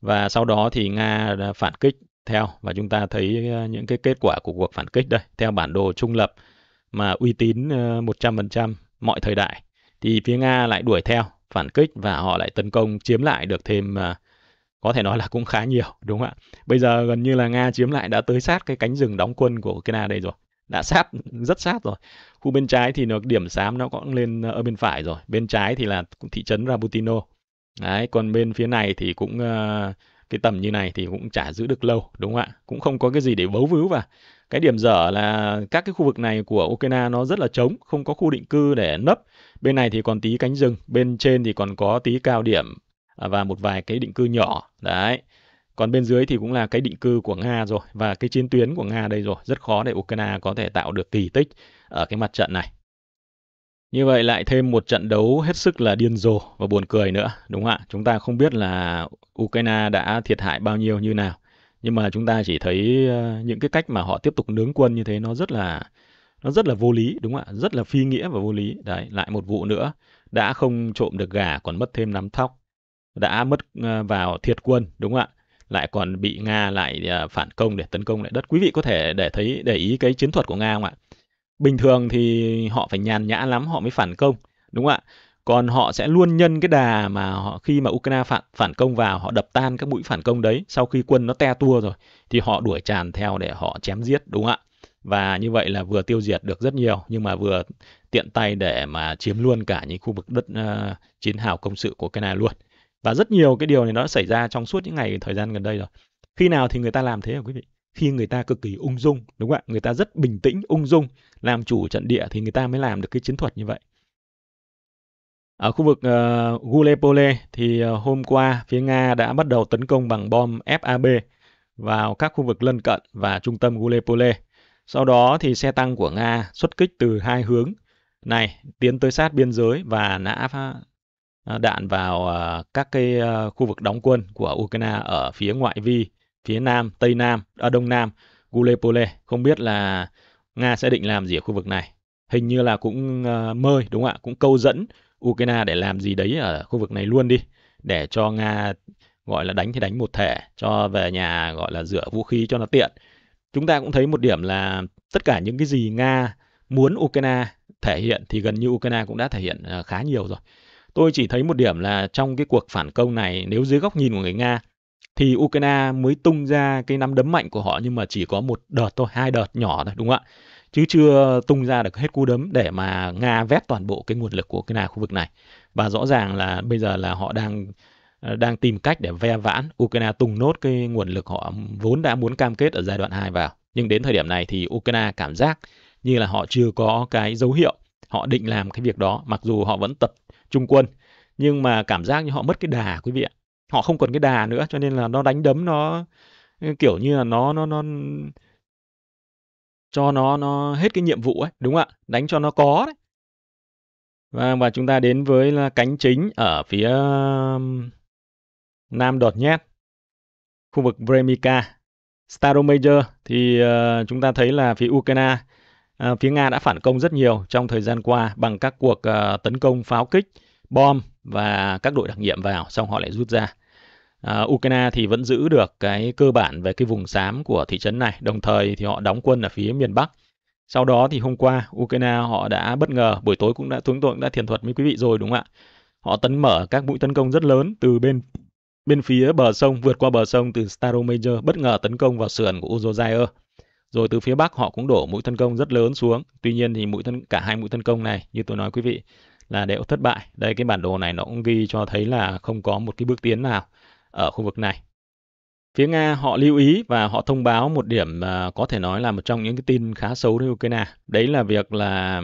Và sau đó thì Nga phản kích theo và chúng ta thấy ờ, những cái kết quả của cuộc phản kích đây theo bản đồ trung lập mà uy tín 100% ờ, mọi thời đại thì phía Nga lại đuổi theo phản kích và họ lại tấn công chiếm lại được thêm ờ, có thể nói là cũng khá nhiều đúng không ạ bây giờ gần như là Nga chiếm lại đã tới sát cái cánh rừng đóng quân của Ukraine đây rồi đã sát rất sát rồi khu bên trái thì nó điểm xám nó cũng lên ở bên phải rồi bên trái thì là thị trấn Rabutino đấy còn bên phía này thì cũng uh, cái tầm như này thì cũng chả giữ được lâu đúng không ạ cũng không có cái gì để bấu víu vào cái điểm dở là các cái khu vực này của ukraine nó rất là trống không có khu định cư để nấp bên này thì còn tí cánh rừng bên trên thì còn có tí cao điểm à, và một vài cái định cư nhỏ đấy còn bên dưới thì cũng là cái định cư của Nga rồi và cái chiến tuyến của Nga đây rồi rất khó để Ukraine có thể tạo được kỳ tích ở cái mặt trận này như vậy lại thêm một trận đấu hết sức là điên rồ và buồn cười nữa, đúng không ạ? Chúng ta không biết là Ukraine đã thiệt hại bao nhiêu như nào, nhưng mà chúng ta chỉ thấy ờ, những cái cách mà họ tiếp tục nướng quân như thế nó rất là nó rất là vô lý, đúng không ạ? Rất là phi nghĩa và vô lý. Đấy, lại một vụ nữa, đã không trộm được gà còn mất thêm nắm thóc, đã mất ờ, vào thiệt quân, đúng không ạ? Lại còn bị Nga lại ờ, phản công để tấn công lại đất. Quý vị có thể để thấy để ý cái chiến thuật của Nga không ạ? bình thường thì họ phải nhàn nhã lắm họ mới phản công đúng không ạ còn họ sẽ luôn nhân cái đà mà họ khi mà Ukraine phản phản công vào họ đập tan các mũi phản công đấy sau khi quân nó te tua rồi thì họ đuổi tràn theo để họ chém giết đúng không ạ và như vậy là vừa tiêu diệt được rất nhiều nhưng mà vừa tiện tay để mà chiếm luôn cả những khu vực đất uh, chiến hào công sự của Ukraine luôn và rất nhiều cái điều này nó xảy ra trong suốt những ngày thời gian gần đây rồi khi nào thì người ta làm thế hả quý vị khi người ta cực kỳ ung dung đúng không ạ người ta rất bình tĩnh ung dung làm chủ trận địa thì người ta mới làm được cái chiến thuật như vậy ở khu vực uh, ờ, Gulepole thì uh, hôm qua phía Nga đã bắt đầu tấn công bằng bom FAB vào các khu vực lân cận và trung tâm Gulepole. Sau đó thì xe tăng của Nga xuất kích từ hai hướng này tiến tới sát biên giới và nã ờ, đạn vào các cái khu vực đóng quân của Ukraine ở phía ngoại vi phía Nam, Tây Nam, ở à, Đông Nam, Gulepole. Không biết là Nga sẽ định làm gì ở khu vực này. Hình như là cũng uh, mơi, đúng không ạ? Cũng câu dẫn Ukraine để làm gì đấy ở khu vực này luôn đi. Để cho Nga gọi là đánh thì đánh một thể, cho về nhà gọi là rửa vũ khí cho nó tiện. Chúng ta cũng thấy một điểm là tất cả những cái gì Nga muốn Ukraine thể hiện thì gần như Ukraine cũng đã thể hiện ờ, khá nhiều rồi. Tôi chỉ thấy một điểm là trong cái cuộc phản công này nếu dưới góc nhìn của người Nga thì Ukraine mới tung ra cái nắm đấm mạnh của họ nhưng mà chỉ có một đợt thôi, hai đợt nhỏ thôi đúng không ạ? Chứ chưa tung ra được hết cú đấm để mà Nga vét toàn bộ cái nguồn lực của Ukraine khu vực này. Và rõ ràng là bây giờ là họ đang ờ, đang tìm cách để ve vãn Ukraine tung nốt cái nguồn lực họ vốn đã muốn cam kết ở giai đoạn 2 vào. Nhưng đến thời điểm này thì Ukraine cảm giác như là họ chưa có cái dấu hiệu họ định làm cái việc đó mặc dù họ vẫn tập trung quân nhưng mà cảm giác như họ mất cái đà quý vị ạ họ không còn cái đà nữa cho nên là nó đánh đấm nó ừ, kiểu như là nó nó nó cho nó nó hết cái nhiệm vụ ấy đúng không ạ đánh cho nó có đấy và vâng, và chúng ta đến với là cánh chính ở phía nam đột nhét khu vực Bremica Staromajor thì uh, chúng ta thấy là phía Ukraine uh, phía Nga đã phản công rất nhiều trong thời gian qua bằng các cuộc uh, tấn công pháo kích bom và các đội đặc nhiệm vào xong họ lại rút ra à, Ukraine thì vẫn giữ được cái cơ bản về cái vùng xám của thị trấn này đồng thời thì họ đóng quân ở phía miền Bắc sau đó thì hôm qua Ukraine họ đã bất ngờ buổi tối cũng đã chúng tôi cũng đã thiền thuật với quý vị rồi đúng không ạ họ tấn mở các mũi tấn công rất lớn từ bên bên phía bờ sông vượt qua bờ sông từ Staromajor bất ngờ tấn công vào sườn của Uzozair rồi từ phía bắc họ cũng đổ mũi tấn công rất lớn xuống tuy nhiên thì mũi tấn cả hai mũi tấn công này như tôi nói quý vị là đều thất bại. Đây cái bản đồ này nó cũng ghi cho thấy là không có một cái bước tiến nào ở khu vực này. Phía Nga họ lưu ý và họ thông báo một điểm uh, có thể nói là một trong những cái tin khá xấu đối với Ukraine. Đấy là việc là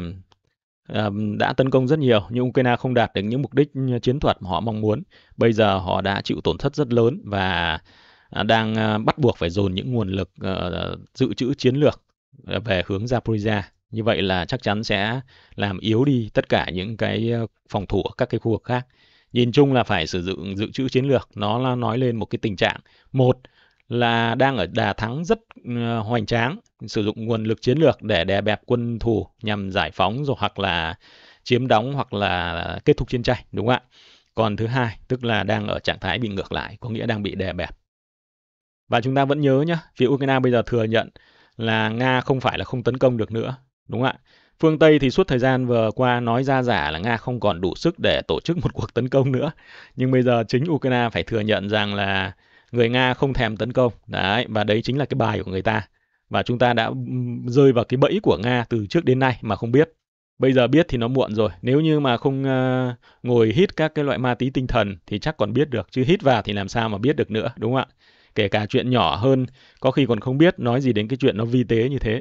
à, đã tấn công rất nhiều nhưng Ukraine không đạt được những mục đích chiến thuật mà họ mong muốn. Bây giờ họ đã chịu tổn thất rất lớn và à, đang bắt buộc phải dồn những nguồn lực ờ, dự trữ chiến lược về hướng Zaporizhia như vậy là chắc chắn sẽ làm yếu đi tất cả những cái ờ, phòng thủ ở các cái khu vực khác. Nhìn chung là phải sử dụng dự trữ chiến lược, nó là nói lên một cái tình trạng. Một là đang ở đà thắng rất ờ, hoành tráng, sử dụng nguồn lực chiến lược để đè bẹp quân thù nhằm giải phóng rồi hoặc là chiếm đóng hoặc là kết thúc chiến tranh, đúng không ạ? Còn thứ hai, tức là đang ở trạng thái bị ngược lại, có nghĩa đang bị đè bẹp. Và chúng ta vẫn nhớ nhé, phía Ukraine bây giờ thừa nhận là Nga không phải là không tấn công được nữa, Đúng ạ. Phương Tây thì suốt thời gian vừa qua nói ra giả là Nga không còn đủ sức để tổ chức một cuộc tấn công nữa. Nhưng bây giờ chính Ukraine phải thừa nhận rằng là người Nga không thèm tấn công. Đấy, và đấy chính là cái bài của người ta. Và chúng ta đã ừ, rơi vào cái bẫy của Nga từ trước đến nay mà không biết. Bây giờ biết thì nó muộn rồi. Nếu như mà không uh, ngồi hít các cái loại ma túy tinh thần thì chắc còn biết được. Chứ hít vào thì làm sao mà biết được nữa, đúng không ạ? Kể cả chuyện nhỏ hơn, có khi còn không biết nói gì đến cái chuyện nó vi tế như thế.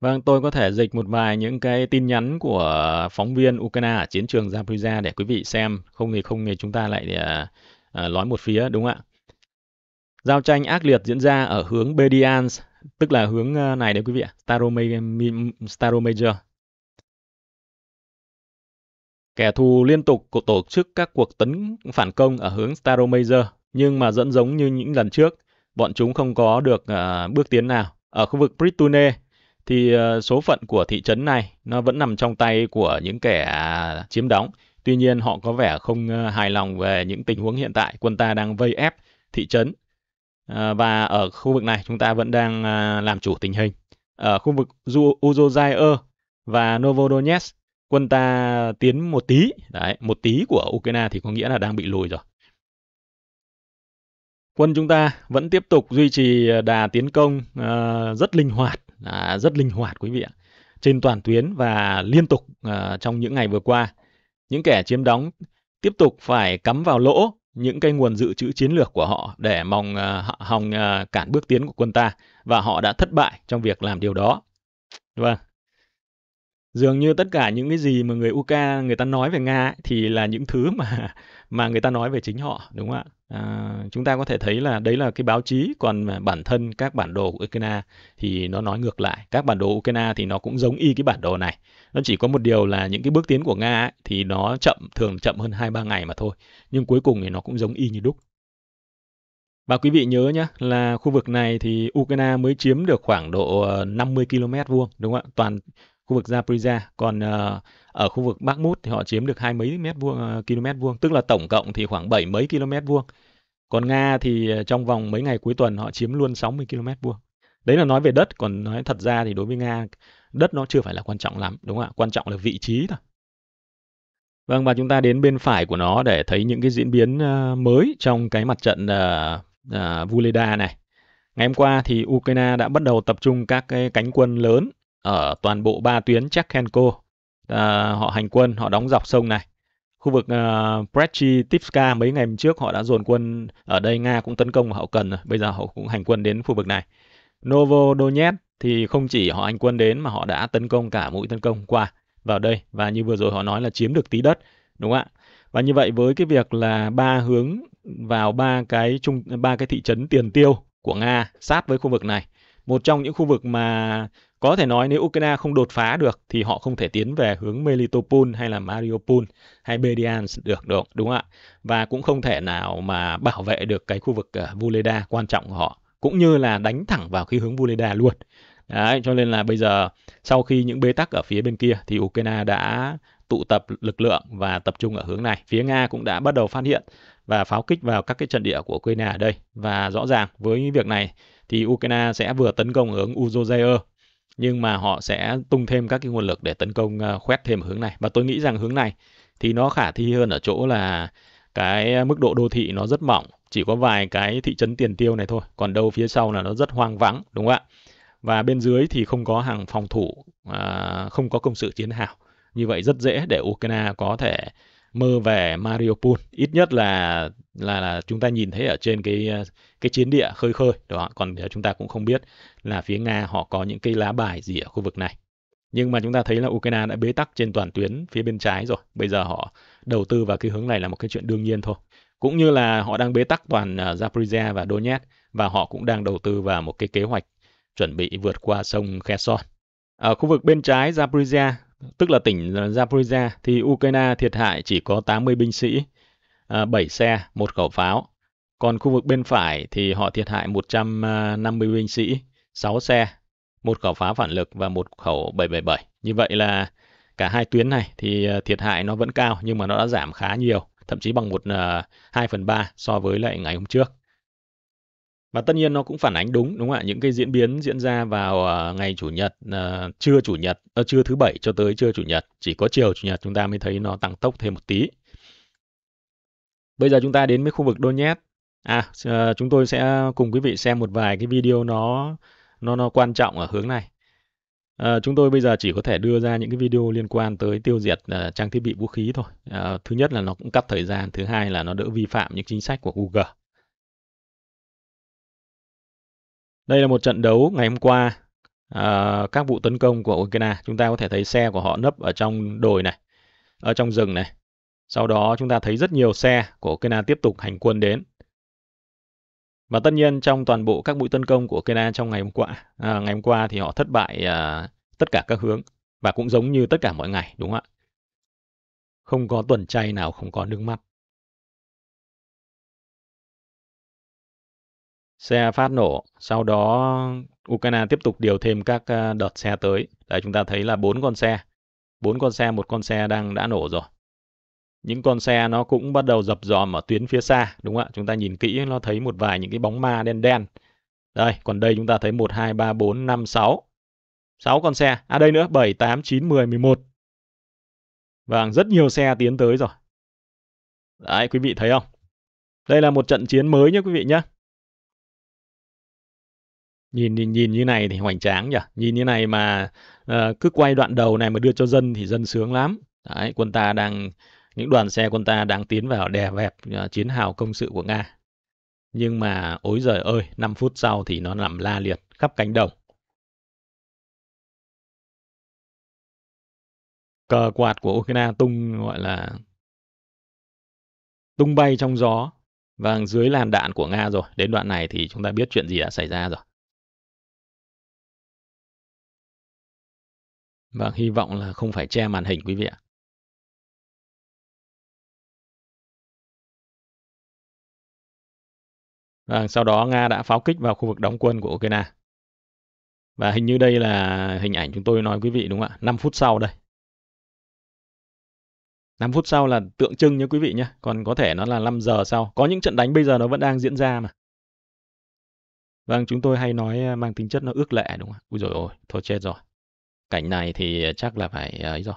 Vâng, tôi có thể dịch một vài những cái tin nhắn của phóng viên Ukraine ở chiến trường Zaporizhia để quý vị xem, không thì không thì chúng ta lại nói à, à, một phía đúng không ạ? Giao tranh ác liệt diễn ra ở hướng Bediansk, tức là hướng à, này đấy quý vị ạ, Staromajor. Kẻ thù liên tục tổ chức các cuộc tấn phản công ở hướng Staromajor, nhưng mà dẫn giống như những lần trước, bọn chúng không có được bước tiến nào. Ở khu vực Pritune, thì ờ, số phận của thị trấn này nó vẫn nằm trong tay của những kẻ chiếm đóng. Tuy nhiên họ có vẻ không ờ, hài lòng về những tình huống hiện tại. Quân ta đang vây ép thị trấn ờ, và ở khu vực này chúng ta vẫn đang làm chủ tình hình. Ở khu vực Uzhozhair và Novodonetsk quân ta tiến một tí, đấy, một tí của Ukraine thì có nghĩa là đang bị lùi rồi. Quân chúng ta vẫn tiếp tục duy trì đà tiến công rất linh hoạt à, rất linh hoạt quý vị ạ trên toàn tuyến và liên tục à, trong những ngày vừa qua những kẻ chiếm đóng tiếp tục phải cắm vào lỗ những cái nguồn dự trữ chiến lược của họ để mong uh, hòng uh, cản bước tiến của quân ta và họ đã thất bại trong việc làm điều đó. Vâng. Dường như tất cả những cái gì mà người UK người ta nói về Nga ấy, thì là những thứ mà mà người ta nói về chính họ đúng không ạ à, chúng ta có thể thấy là đấy là cái báo chí còn bản thân các bản đồ của Ukraine thì nó nói ngược lại các bản đồ Ukraine thì nó cũng giống y cái bản đồ này nó chỉ có một điều là những cái bước tiến của Nga ấy, thì nó chậm thường chậm hơn hai ba ngày mà thôi nhưng cuối cùng thì nó cũng giống y như đúc và quý vị nhớ nhé là khu vực này thì Ukraine mới chiếm được khoảng độ 50 ờ, km vuông đúng không ạ? Toàn khu vực Zaporizhia còn ờ, ở khu vực Bakhmut thì họ chiếm được hai mấy mét vuông uh, ờ, km vuông tức là tổng cộng thì khoảng bảy mấy km vuông còn Nga thì ờ, trong vòng mấy ngày cuối tuần họ chiếm luôn 60 km vuông đấy là nói về đất còn nói thật ra thì đối với Nga đất nó chưa phải là quan trọng lắm đúng không ạ quan trọng là vị trí thôi Vâng và chúng ta đến bên phải của nó để thấy những cái diễn biến mới trong cái mặt trận uh, Vuleda này. Ngày hôm qua thì Ukraine đã bắt đầu tập trung các cái cánh quân lớn ở toàn bộ ba tuyến Chekhenko. À, họ hành quân, họ đóng dọc sông này. Khu vực uh, à, Prechi Tipska mấy ngày trước họ đã dồn quân ở đây Nga cũng tấn công vào hậu cần rồi. Bây giờ họ cũng hành quân đến khu vực này. Novodonetsk thì không chỉ họ hành quân đến mà họ đã tấn công cả mũi tấn công qua vào đây và như vừa rồi họ nói là chiếm được tí đất đúng không ạ? Và như vậy với cái việc là ba hướng vào ba cái trung ba cái thị trấn tiền tiêu của Nga sát với khu vực này, một trong những khu vực mà có thể nói nếu Ukraine không đột phá được thì họ không thể tiến về hướng Melitopol hay là Mariupol hay Bediansk được đúng không ạ? Và cũng không thể nào mà bảo vệ được cái khu vực uh, Vuleda quan trọng của họ cũng như là đánh thẳng vào cái hướng Vuleda luôn. Đấy, cho nên là bây giờ sau khi những bế tắc ở phía bên kia thì Ukraine đã tụ tập lực lượng và tập trung ở hướng này. Phía Nga cũng đã bắt đầu phát hiện và pháo kích vào các cái trận địa của Ukraine ở đây. Và rõ ràng với việc này thì Ukraine sẽ vừa tấn công hướng Uzozair nhưng mà họ sẽ tung thêm các cái nguồn lực để tấn công ờ, khoét thêm hướng này và tôi nghĩ rằng hướng này thì nó khả thi hơn ở chỗ là cái mức độ đô thị nó rất mỏng chỉ có vài cái thị trấn tiền tiêu này thôi còn đâu phía sau là nó rất hoang vắng đúng không ạ và bên dưới thì không có hàng phòng thủ ờ, không có công sự chiến hào như vậy rất dễ để Ukraine có thể mơ về Mariupol ít nhất là là là chúng ta nhìn thấy ở trên cái cái chiến địa khơi khơi đó còn chúng ta cũng không biết là phía Nga họ có những cái lá bài gì ở khu vực này nhưng mà chúng ta thấy là Ukraine đã bế tắc trên toàn tuyến phía bên trái rồi bây giờ họ đầu tư vào cái hướng này là một cái chuyện đương nhiên thôi cũng như là họ đang bế tắc toàn à, Zaporizhia và Donetsk và họ cũng đang đầu tư vào một cái kế hoạch chuẩn bị vượt qua sông Kherson ở khu vực bên trái Zaporizhia tức là tỉnh Zaporizhia thì Ukraine thiệt hại chỉ có 80 binh sĩ, 7 à, xe, một khẩu pháo. Còn khu vực bên phải thì họ thiệt hại 150 binh sĩ, 6 xe, một khẩu pháo phản lực và một khẩu 777. Như vậy là cả hai tuyến này thì à, thiệt hại nó vẫn cao nhưng mà nó đã giảm khá nhiều, thậm chí bằng một 2 à, phần 3 so với lại ngày hôm trước và tất nhiên nó cũng phản ánh đúng đúng không ạ những cái diễn biến diễn ra vào à, ngày chủ nhật à, trưa chủ nhật ờ, trưa thứ bảy cho tới trưa chủ nhật chỉ có chiều chủ nhật chúng ta mới thấy nó tăng tốc thêm một tí bây giờ chúng ta đến với khu vực Donetsk à ờ, chúng tôi sẽ cùng quý vị xem một vài cái video nó nó nó quan trọng ở hướng này À, chúng tôi bây giờ chỉ có thể đưa ra những cái video liên quan tới tiêu diệt uh, trang thiết bị vũ khí thôi. Uh, thứ nhất là nó cũng cắt thời gian, thứ hai là nó đỡ vi phạm những chính sách của Google. Đây là một trận đấu ngày hôm qua, à, các vụ tấn công của Ukraine. Chúng ta có thể thấy xe của họ nấp ở trong đồi này, ở trong rừng này. Sau đó chúng ta thấy rất nhiều xe của Ukraine tiếp tục hành quân đến. Và tất nhiên trong toàn bộ các mũi tấn công của Ukraine trong ngày hôm qua, à, ngày hôm qua thì họ thất bại à, tất cả các hướng và cũng giống như tất cả mọi ngày đúng không ạ? Không có tuần chay nào không có nước mắt. xe phát nổ, sau đó Ukraine tiếp tục điều thêm các ờ, đợt xe tới. Đấy chúng ta thấy là bốn con xe, bốn con xe, một con xe đang đã nổ rồi. Những con xe nó cũng bắt đầu dập dòm ở tuyến phía xa, đúng không ạ? Chúng ta nhìn kỹ nó thấy một vài những cái bóng ma đen đen. Đây, còn đây chúng ta thấy 1 2 3 4 5 6. 6 con xe. À đây nữa, 7 8 9 10 11. Vâng, rất nhiều xe tiến tới rồi. Đấy quý vị thấy không? Đây là một trận chiến mới nhé quý vị nhé nhìn nhìn nhìn như này thì hoành tráng nhỉ nhìn như này mà uh, cứ quay đoạn đầu này mà đưa cho dân thì dân sướng lắm đấy quân ta đang những đoàn xe quân ta đang tiến vào đè vẹp uh, chiến hào công sự của nga nhưng mà ối giời ơi 5 phút sau thì nó nằm la liệt khắp cánh đồng cờ quạt của Ukraine tung gọi là tung bay trong gió và vâng, dưới làn đạn của Nga rồi đến đoạn này thì chúng ta biết chuyện gì đã xảy ra rồi và vâng, hy vọng là không phải che màn hình quý vị ạ. Vâng, sau đó Nga đã pháo kích vào khu vực đóng quân của Ukraine. Và hình như đây là hình ảnh chúng tôi nói quý vị đúng không ạ? 5 phút sau đây. 5 phút sau là tượng trưng nhé quý vị nhé. Còn có thể nó là 5 giờ sau. Có những trận đánh bây giờ nó vẫn đang diễn ra mà. Vâng, chúng tôi hay nói à, mang tính chất nó ước lệ đúng không ạ? Úi dồi ôi, thôi chết rồi cảnh này thì chắc là phải ờ, ấy rồi.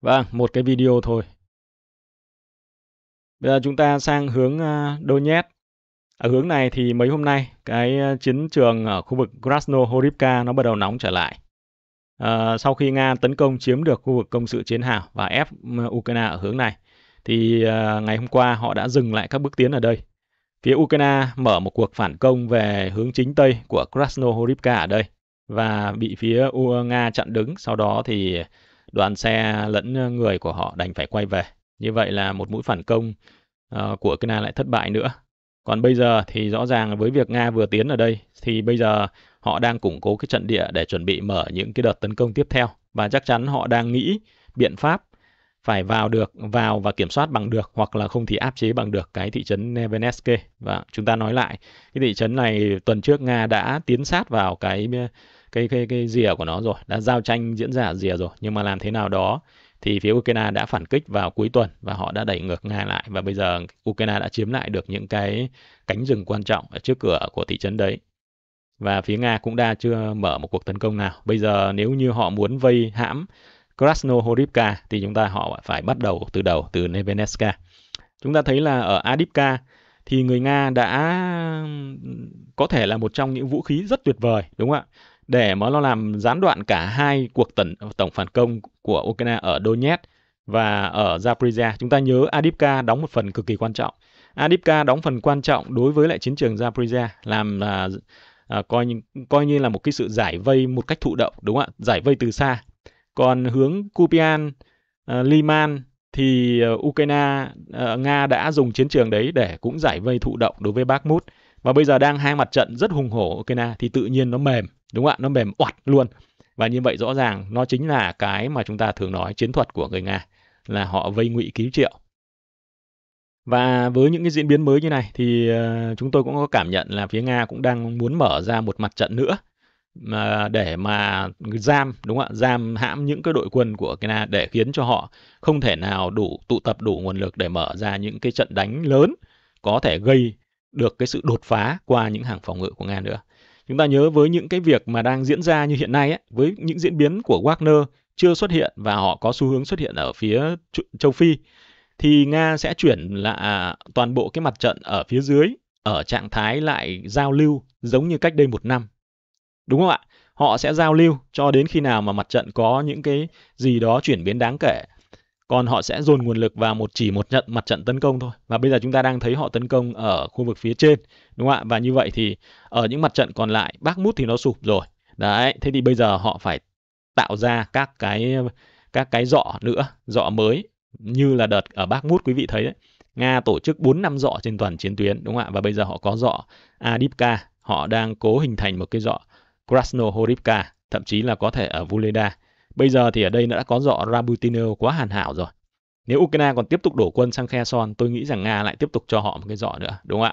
Vâng, một cái video thôi. Bây giờ chúng ta sang hướng Donetsk. Ờ, ở hướng này thì mấy hôm nay cái ờ, chiến trường ở khu vực Krasnohorivka nó bắt đầu nóng trở lại. À, sau khi Nga tấn công chiếm được khu vực công sự chiến hào và ép Ukraine ở hướng này thì à, ngày hôm qua họ đã dừng lại các bước tiến ở đây Phía Ukraine mở một cuộc phản công về hướng chính Tây của Krasnohorivka ở đây và bị phía Nga chặn đứng. Sau đó thì đoàn xe lẫn người của họ đành phải quay về. Như vậy là một mũi phản công uh, của Ukraine lại thất bại nữa. Còn bây giờ thì rõ ràng với việc Nga vừa tiến ở đây thì bây giờ họ đang củng cố cái trận địa để chuẩn bị mở những cái đợt tấn công tiếp theo và chắc chắn họ đang nghĩ biện pháp phải vào được vào và kiểm soát bằng được hoặc là không thì áp chế bằng được cái thị trấn Neveneske và chúng ta nói lại cái thị trấn này tuần trước Nga đã tiến sát vào cái cái cái cái rìa của nó rồi đã giao tranh diễn ra ở rìa rồi nhưng mà làm thế nào đó thì phía Ukraine đã phản kích vào cuối tuần và họ đã đẩy ngược Nga lại và bây giờ Ukraine đã chiếm lại được những cái cánh rừng quan trọng ở trước cửa của thị trấn đấy và phía Nga cũng đã chưa mở một cuộc tấn công nào. Bây giờ nếu như họ muốn vây hãm Krasnohorivka thì chúng ta họ phải bắt đầu từ đầu từ Neveneska. Chúng ta thấy là ở Adipka thì người Nga đã có thể là một trong những vũ khí rất tuyệt vời đúng không ạ? Để mà nó làm gián đoạn cả hai cuộc tấn tổng phản công của Ukraine ở Donetsk và ở Zaporizhia. Chúng ta nhớ Adipka đóng một phần cực kỳ quan trọng. Adipka đóng phần quan trọng đối với lại chiến trường Zaporizhia làm là à, coi như coi như là một cái sự giải vây một cách thụ động đúng không ạ? Giải vây từ xa còn hướng Kupian, uh, Liman thì uh, Ukraine, uh, Nga đã dùng chiến trường đấy để cũng giải vây thụ động đối với Bakhmut. Và bây giờ đang hai mặt trận rất hùng hổ Ukraine thì tự nhiên nó mềm, đúng không ạ? Nó mềm oặt luôn. Và như vậy rõ ràng nó chính là cái mà chúng ta thường nói chiến thuật của người Nga là họ vây ngụy cứu triệu. Và với những cái diễn biến mới như này thì chúng tôi cũng có cảm nhận là phía Nga cũng đang muốn mở ra một mặt trận nữa mà để mà giam đúng không ạ giam hãm những cái đội quân của Ukraine để khiến cho họ không thể nào đủ tụ tập đủ nguồn lực để mở ra những cái trận đánh lớn có thể gây được cái sự đột phá qua những hàng phòng ngự của Nga nữa chúng ta nhớ với những cái việc mà đang diễn ra như hiện nay ấy, với những diễn biến của Wagner chưa xuất hiện và họ có xu hướng xuất hiện ở phía châu Phi thì Nga sẽ chuyển lại à, toàn bộ cái mặt trận ở phía dưới ở trạng thái lại giao lưu giống như cách đây một năm Đúng không ạ? Họ sẽ giao lưu cho đến khi nào mà mặt trận có những cái gì đó chuyển biến đáng kể. Còn họ sẽ dồn nguồn lực vào một chỉ một trận mặt trận tấn công thôi. Và bây giờ chúng ta đang thấy họ tấn công ở khu vực phía trên, đúng không ạ? Và như vậy thì ở những mặt trận còn lại, Bác Mút thì nó sụp rồi. Đấy, thế thì bây giờ họ phải tạo ra các cái các cái dọ nữa, dọ mới như là đợt ở Bác Mút quý vị thấy đấy. Nga tổ chức 4 năm dọ trên toàn chiến tuyến đúng không ạ? Và bây giờ họ có dọ Adipka, họ đang cố hình thành một cái dọ Krasnohorivka, thậm chí là có thể ở Vuleda. Bây giờ thì ở đây đã có dọ Rabutino quá hoàn hảo rồi. Nếu Ukraine còn tiếp tục đổ quân sang Kherson, tôi nghĩ rằng Nga lại tiếp tục cho họ một cái dọ nữa, đúng không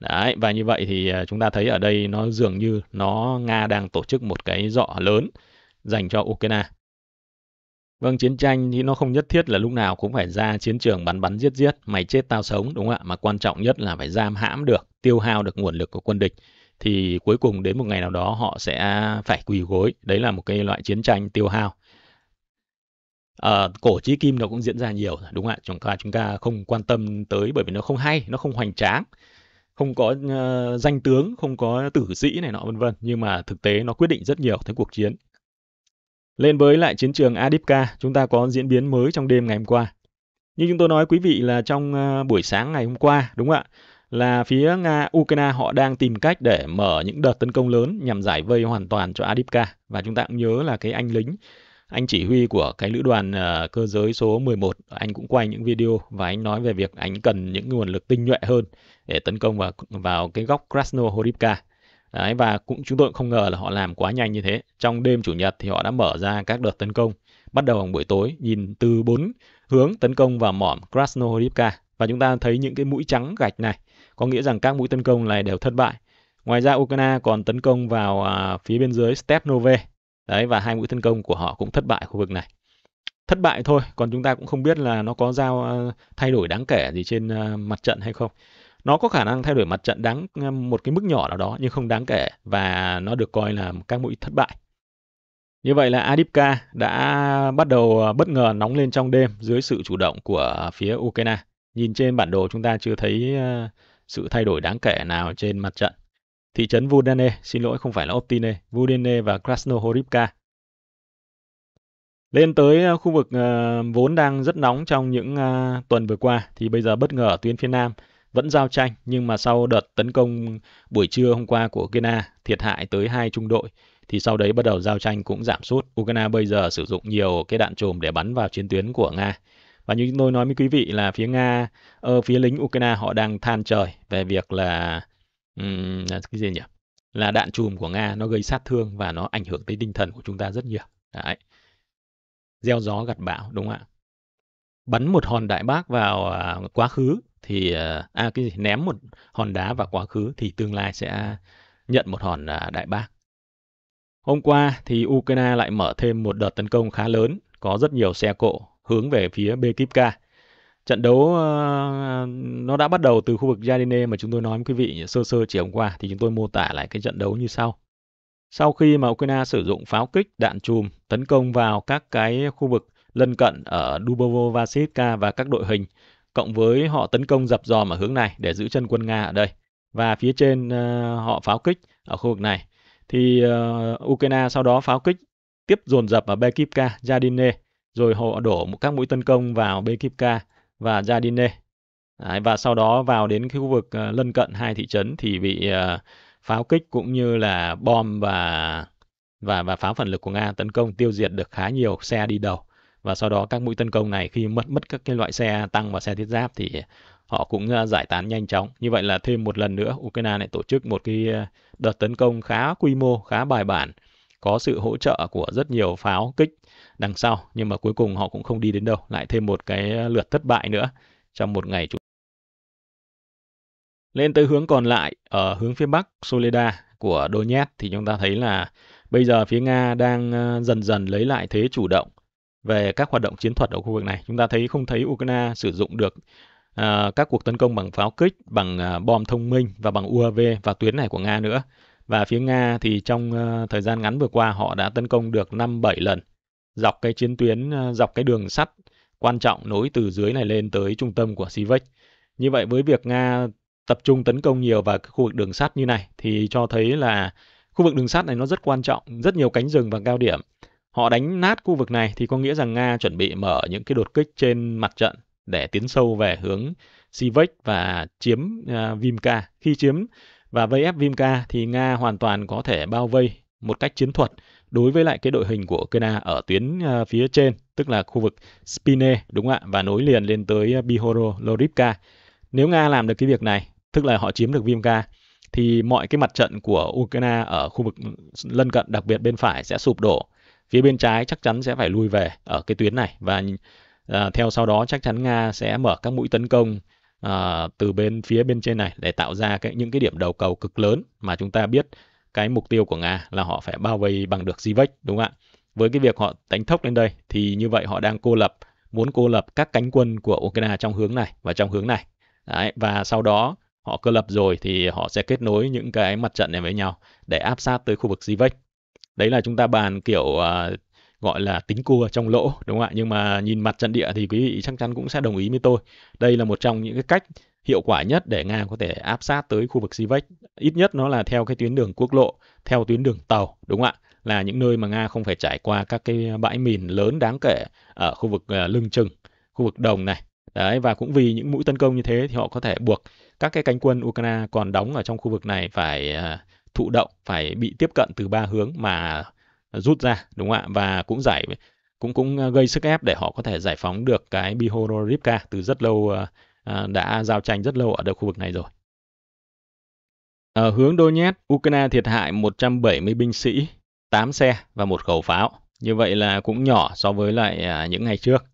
ạ? Đấy, và như vậy thì ờ, chúng ta thấy ở đây nó dường như nó Nga đang tổ chức một cái dọ lớn dành cho Ukraine. Vâng, chiến tranh thì nó không nhất thiết là lúc nào cũng phải ra chiến trường bắn bắn giết giết, mày chết tao sống đúng không ạ? Mà quan trọng nhất là phải giam hãm được, tiêu hao được nguồn lực của quân địch thì cuối cùng đến một ngày nào đó họ sẽ phải quỳ gối đấy là một cái loại chiến tranh tiêu hao à, cổ chí kim nó cũng diễn ra nhiều đúng không ạ chúng ta chúng ta không quan tâm tới bởi vì nó không hay nó không hoành tráng không có uh, danh tướng không có tử sĩ này nọ vân vân nhưng mà thực tế nó quyết định rất nhiều tới cuộc chiến lên với lại chiến trường Adipka chúng ta có diễn biến mới trong đêm ngày hôm qua như chúng tôi nói quý vị là trong ờ, buổi sáng ngày hôm qua đúng không ạ là phía Nga, Ukraine họ đang tìm cách để mở những đợt tấn công lớn nhằm giải vây hoàn toàn cho Adipka. Và chúng ta cũng nhớ là cái anh lính, anh chỉ huy của cái lữ đoàn uh, cơ giới số 11, anh cũng quay những video và anh nói về việc anh cần những nguồn lực tinh nhuệ hơn để tấn công vào vào cái góc Krasnohorivka. Đấy, và cũng chúng tôi cũng không ngờ là họ làm quá nhanh như thế. Trong đêm chủ nhật thì họ đã mở ra các đợt tấn công, bắt đầu bằng buổi tối, nhìn từ bốn hướng tấn công vào mỏm Krasnohorivka. Và chúng ta thấy những cái mũi trắng gạch này có nghĩa rằng các mũi tấn công này đều thất bại. Ngoài ra Ukraine còn tấn công vào à, phía biên giới Stepnove. Đấy và hai mũi tấn công của họ cũng thất bại khu vực này. Thất bại thôi, còn chúng ta cũng không biết là nó có giao à, thay đổi đáng kể gì trên à, mặt trận hay không. Nó có khả năng thay đổi mặt trận đáng à, một cái mức nhỏ nào đó nhưng không đáng kể và nó được coi là các mũi thất bại. Như vậy là Adipka đã bắt đầu à, bất ngờ nóng lên trong đêm dưới sự chủ động của phía Ukraine. Nhìn trên bản đồ chúng ta chưa thấy à, sự thay đổi đáng kể nào trên mặt trận. Thị trấn Vudene, xin lỗi không phải là Optine, Vudene và Krasnohorivka. Lên tới ờ, khu vực ờ, vốn đang rất nóng trong những ờ, tuần vừa qua thì bây giờ bất ngờ ở tuyến phía Nam vẫn giao tranh nhưng mà sau đợt tấn công buổi trưa hôm qua của Ukraine thiệt hại tới hai trung đội thì sau đấy bắt đầu giao tranh cũng giảm sút. Ukraine bây giờ sử dụng nhiều cái đạn chùm để bắn vào chiến tuyến của Nga và như chúng tôi nói với quý vị là phía nga ở ờ, phía lính ukraine họ đang than trời về việc là um, cái gì nhỉ là đạn chùm của nga nó gây sát thương và nó ảnh hưởng tới tinh thần của chúng ta rất nhiều đấy gieo gió gặt bão đúng không ạ bắn một hòn đại bác vào à, quá khứ thì à, à, cái gì ném một hòn đá vào quá khứ thì tương lai sẽ nhận một hòn à, đại bác Hôm qua thì Ukraine lại mở thêm một đợt tấn công khá lớn, có rất nhiều xe cộ hướng về phía Bekipka. Trận đấu ờ, nó đã bắt đầu từ khu vực Jardine mà chúng tôi nói với quý vị sơ sơ chiều hôm qua thì chúng tôi mô tả lại cái trận đấu như sau. Sau khi mà Ukraine sử dụng pháo kích, đạn chùm tấn công vào các cái khu vực lân cận ở Dubovo Vasilka và các đội hình cộng với họ tấn công dập dò ở hướng này để giữ chân quân Nga ở đây và phía trên ờ, họ pháo kích ở khu vực này thì ờ, Ukraine sau đó pháo kích tiếp dồn dập ở Bekivka, Jadine rồi họ đổ các mũi tấn công vào Bekivka và Jadine. Đấy, và sau đó vào đến cái khu vực ờ, lân cận hai thị trấn thì bị ờ, pháo kích cũng như là bom và và và pháo phản lực của Nga tấn công tiêu diệt được khá nhiều xe đi đầu. Và sau đó các mũi tấn công này khi mất mất các cái loại xe tăng và xe thiết giáp thì họ cũng ờ, giải tán nhanh chóng. Như vậy là thêm một lần nữa Ukraine lại tổ chức một cái đợt tấn công khá quy mô, khá bài bản, có sự hỗ trợ của rất nhiều pháo kích đằng sau nhưng mà cuối cùng họ cũng không đi đến đâu lại thêm một cái lượt thất bại nữa trong một ngày chúng lên tới hướng còn lại ở hướng phía bắc Soleda của Donetsk thì chúng ta thấy là bây giờ phía Nga đang ờ, dần dần lấy lại thế chủ động về các hoạt động chiến thuật ở khu vực này. Chúng ta thấy không thấy Ukraine sử dụng được uh, các cuộc tấn công bằng pháo kích, bằng uh, bom thông minh và bằng UAV vào tuyến này của Nga nữa. Và phía Nga thì trong uh, thời gian ngắn vừa qua họ đã tấn công được 5-7 lần dọc cái chiến tuyến ờ, dọc cái đường sắt quan trọng nối từ dưới này lên tới trung tâm của Sivek. Như vậy với việc Nga tập trung tấn công nhiều vào khu vực đường sắt như này thì cho thấy là khu vực đường sắt này nó rất quan trọng, rất nhiều cánh rừng và cao điểm. Họ đánh nát khu vực này thì có nghĩa rằng Nga chuẩn bị mở những cái đột kích trên mặt trận để tiến sâu về hướng Sivek và chiếm uh, Vimka. Khi chiếm và vây ép Vimka thì Nga hoàn toàn có thể bao vây một cách chiến thuật đối với lại cái đội hình của Ukraine ở tuyến à, phía trên, tức là khu vực Spine, đúng không ạ? Và nối liền lên tới à, Bihoro, Lorivka. Nếu Nga làm được cái việc này, tức là họ chiếm được Vimka, thì mọi cái mặt trận của Ukraine ở khu vực lân cận, đặc biệt bên phải sẽ sụp đổ. Phía bên trái chắc chắn sẽ phải lui về ở cái tuyến này và à, theo sau đó chắc chắn Nga sẽ mở các mũi tấn công à, từ bên phía bên trên này để tạo ra cái, những cái điểm đầu cầu cực lớn mà chúng ta biết cái mục tiêu của Nga là họ phải bao vây bằng được Divac đúng không ạ? Với cái việc họ đánh thốc lên đây thì như vậy họ đang cô lập, muốn cô lập các cánh quân của Ukraine trong hướng này và trong hướng này. Đấy, và sau đó họ cơ lập rồi thì họ sẽ kết nối những cái mặt trận này với nhau để áp sát tới khu vực Divac. Đấy là chúng ta bàn kiểu uh, gọi là tính cua trong lỗ đúng không ạ nhưng mà nhìn mặt trận địa thì quý vị chắc chắn cũng sẽ đồng ý với tôi đây là một trong những cái cách hiệu quả nhất để Nga có thể áp sát tới khu vực Sivex. Ít nhất nó là theo cái tuyến đường quốc lộ, theo tuyến đường tàu, đúng không ạ? Là những nơi mà Nga không phải trải qua các cái bãi mìn lớn đáng kể ở khu vực ờ, lưng chừng, khu vực đồng này. Đấy, và cũng vì những mũi tấn công như thế thì họ có thể buộc các cái cánh quân Ukraine còn đóng ở trong khu vực này phải ờ, thụ động, phải bị tiếp cận từ ba hướng mà rút ra, đúng không ạ? Và cũng giải cũng cũng ờ, gây sức ép để họ có thể giải phóng được cái Bihororivka từ rất lâu À, đã giao tranh rất lâu ở khu vực này rồi. Ở hướng Donetsk, Ukraine thiệt hại 170 binh sĩ, 8 xe và một khẩu pháo. Như vậy là cũng nhỏ so với lại à, những ngày trước.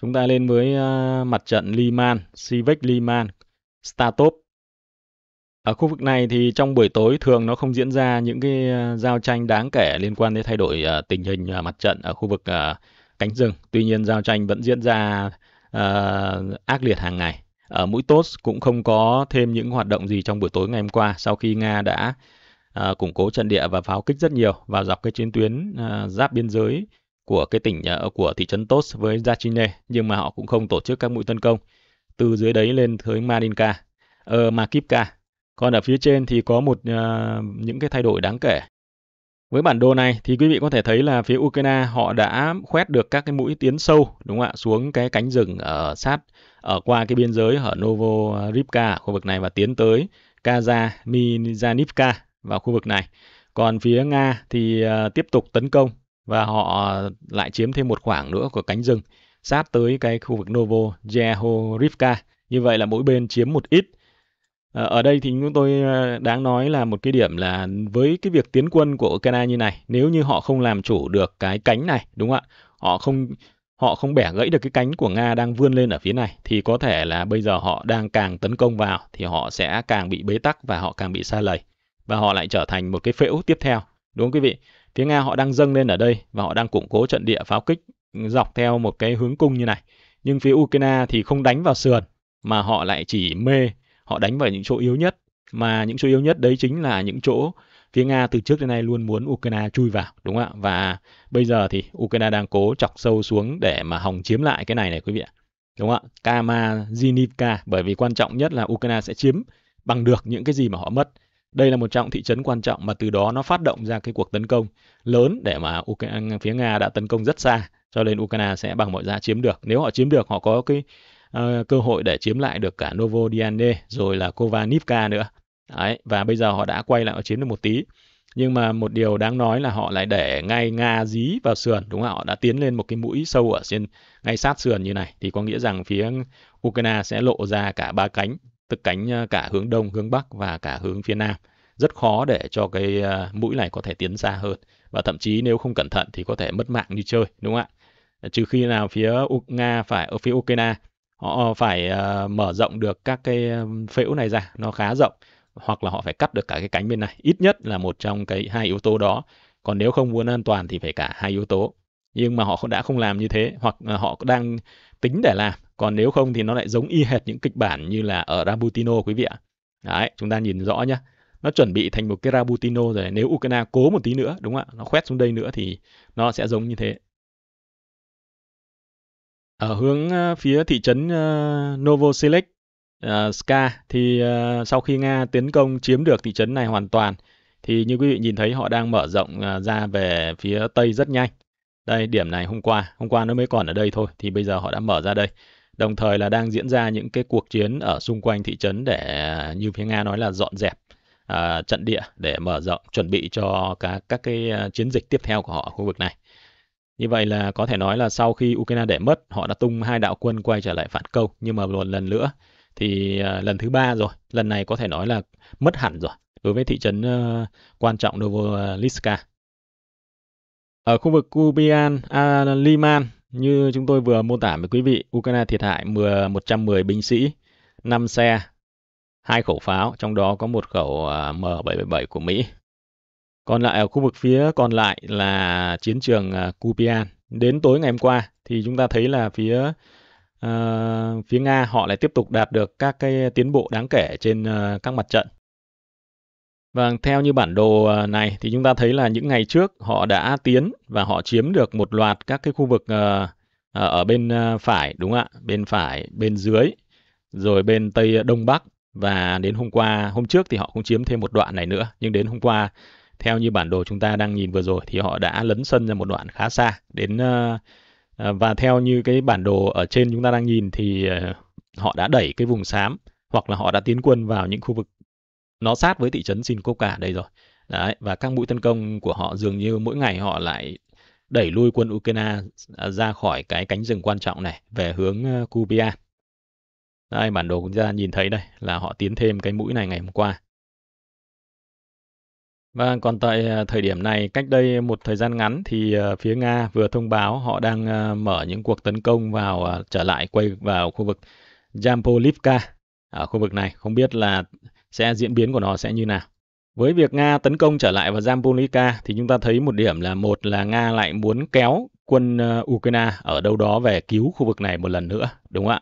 Chúng ta lên với à, mặt trận Liman, Sivek Liman, Statov. Ở khu vực này thì trong buổi tối thường nó không diễn ra những cái giao tranh đáng kể liên quan đến thay đổi tình hình mặt trận ở khu vực cánh rừng. Tuy nhiên giao tranh vẫn diễn ra uh, ác liệt hàng ngày. Ở mũi TOS cũng không có thêm những hoạt động gì trong buổi tối ngày hôm qua sau khi Nga đã uh, củng cố trận địa và pháo kích rất nhiều vào dọc cái chiến tuyến uh, giáp biên giới của cái tỉnh uh, của thị trấn TOS với Zachine nhưng mà họ cũng không tổ chức các mũi tấn công từ dưới đấy lên tới Marinka, uh, Makivka. Còn ở phía trên thì có một uh, những cái thay đổi đáng kể với bản đồ này thì quý vị có thể thấy là phía Ukraine họ đã khoét được các cái mũi tiến sâu đúng không ạ xuống cái cánh rừng ở sát ở qua cái biên giới ở Novorivka khu vực này và tiến tới Kazanivka vào khu vực này. Còn phía Nga thì ờ, tiếp tục tấn công và họ lại chiếm thêm một khoảng nữa của cánh rừng sát tới cái khu vực Novo Jehorivka. Như vậy là mỗi bên chiếm một ít Ờ, ở đây thì chúng tôi ờ, đáng nói là một cái điểm là với cái việc tiến quân của Ukraine như này, nếu như họ không làm chủ được cái cánh này, đúng không ạ? Họ không họ không bẻ gãy được cái cánh của Nga đang vươn lên ở phía này thì có thể là bây giờ họ đang càng tấn công vào thì họ sẽ càng bị bế tắc và họ càng bị xa lầy và họ lại trở thành một cái phễu tiếp theo, đúng không quý vị? Phía Nga họ đang dâng lên ở đây và họ đang củng cố trận địa pháo kích ừ, dọc theo một cái hướng cung như này. Nhưng phía Ukraine thì không đánh vào sườn mà họ lại chỉ mê họ đánh vào những chỗ yếu nhất mà những chỗ yếu nhất đấy chính là những chỗ phía Nga từ trước đến nay luôn muốn Ukraine chui vào đúng không ạ và bây giờ thì Ukraine đang cố chọc sâu xuống để mà hòng chiếm lại cái này này quý vị ạ đúng không ạ Kama Zinivka bởi vì quan trọng nhất là Ukraine sẽ chiếm bằng được những cái gì mà họ mất đây là một trọng thị trấn quan trọng mà từ đó nó phát động ra cái cuộc tấn công lớn để mà Ukraine, phía Nga đã tấn công rất xa cho nên Ukraine sẽ bằng mọi giá chiếm được nếu họ chiếm được họ có cái Ờ, cơ hội để chiếm lại được cả Novo Diande rồi là Kovanivka nữa. Đấy, và bây giờ họ đã quay lại ở chiến được một tí. Nhưng mà một điều đáng nói là họ lại để ngay Nga dí vào sườn, đúng không? Họ đã tiến lên một cái mũi sâu ở trên ngay sát sườn như này. Thì có nghĩa rằng phía Ukraine sẽ lộ ra cả ba cánh, tức cánh ờ, cả hướng đông, hướng bắc và cả hướng phía nam. Rất khó để cho cái ờ, mũi này có thể tiến xa hơn. Và thậm chí nếu không cẩn thận thì có thể mất mạng như chơi, đúng không ạ? Trừ khi nào phía Nga phải ở phía Ukraine họ ờ, phải ờ, mở rộng được các cái ờ, phễu này ra nó khá rộng hoặc là họ phải cắt được cả cái cánh bên này ít nhất là một trong cái hai yếu tố đó còn nếu không muốn an toàn thì phải cả hai yếu tố nhưng mà họ đã không làm như thế hoặc họ đang tính để làm còn nếu không thì nó lại giống y hệt những kịch bản như là ở Rabutino quý vị ạ đấy chúng ta nhìn rõ nhá nó chuẩn bị thành một cái Rabutino rồi nếu Ukraine cố một tí nữa đúng không ạ nó khoét xuống đây nữa thì nó sẽ giống như thế ở hướng ờ, phía thị trấn ờ, Novoselic, ờ, Ska thì sau khi Nga tiến công chiếm được thị trấn này hoàn toàn thì như quý vị nhìn thấy họ đang mở rộng ra về phía tây rất nhanh. Đây điểm này hôm qua, hôm qua nó mới còn ở đây thôi thì bây giờ họ đã mở ra đây. Đồng thời là đang diễn ra những cái cuộc chiến ở xung quanh thị trấn để như phía Nga nói là dọn dẹp à, trận địa để mở rộng chuẩn bị cho các các cái chiến dịch tiếp theo của họ ở khu vực này. Như vậy là có thể nói là sau khi Ukraine để mất, họ đã tung hai đạo quân quay trở lại phản công. Nhưng mà một lần nữa thì à, lần thứ ba rồi, lần này có thể nói là mất hẳn rồi đối với thị trấn ờ, quan trọng Novoliska. À, Ở khu vực Kubian, à, Liman, như chúng tôi vừa mô tả với quý vị, Ukraine thiệt hại 10, 110 binh sĩ, 5 xe, hai khẩu pháo, trong đó có một khẩu à, M777 của Mỹ. Còn lại ở khu vực phía còn lại là chiến trường à, Kupian. Đến tối ngày hôm qua thì chúng ta thấy là phía uh, phía Nga họ lại tiếp tục đạt được các cái tiến bộ đáng kể trên uh, các mặt trận. và vâng, theo như bản đồ ờ, này thì chúng ta thấy là những ngày trước họ đã tiến và họ chiếm được một loạt các cái khu vực uh, ở bên phải đúng không ạ? Bên phải, bên dưới, rồi bên tây đông bắc và đến hôm qua, hôm trước thì họ cũng chiếm thêm một đoạn này nữa, nhưng đến hôm qua theo như bản đồ chúng ta đang nhìn vừa rồi thì họ đã lấn sân ra một đoạn khá xa đến ờ, ờ, và theo như cái bản đồ ở trên chúng ta đang nhìn thì ờ, họ đã đẩy cái vùng xám hoặc là họ đã tiến quân vào những khu vực nó sát với thị trấn cả đây rồi. Đấy, và các mũi tấn công của họ dường như mỗi ngày họ lại đẩy lui quân Ukraine ra khỏi cái cánh rừng quan trọng này về hướng Kubia. Đây, bản đồ chúng ta nhìn thấy đây là họ tiến thêm cái mũi này ngày hôm qua. Và vâng, còn tại à, thời điểm này, cách đây một thời gian ngắn thì à, phía Nga vừa thông báo họ đang à, mở những cuộc tấn công vào trở lại quay vào khu vực jampolivka ở khu vực này. Không biết là sẽ diễn biến của nó sẽ như nào. Với việc Nga tấn công trở lại vào jampolivka thì chúng ta thấy một điểm là một là Nga lại muốn kéo quân Ukraine ở đâu đó về cứu khu vực này một lần nữa, đúng không ạ?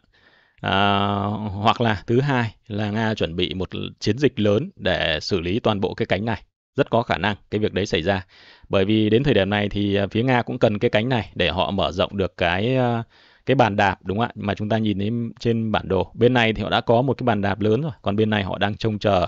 À, hoặc là thứ hai là Nga chuẩn bị một chiến dịch lớn để xử lý toàn bộ cái cánh này rất có khả năng cái việc đấy xảy ra. Bởi vì đến thời điểm này thì à, phía Nga cũng cần cái cánh này để họ mở rộng được cái à, cái bàn đạp đúng không ạ? Mà chúng ta nhìn thấy trên bản đồ. Bên này thì họ đã có một cái bàn đạp lớn rồi, còn bên này họ đang trông chờ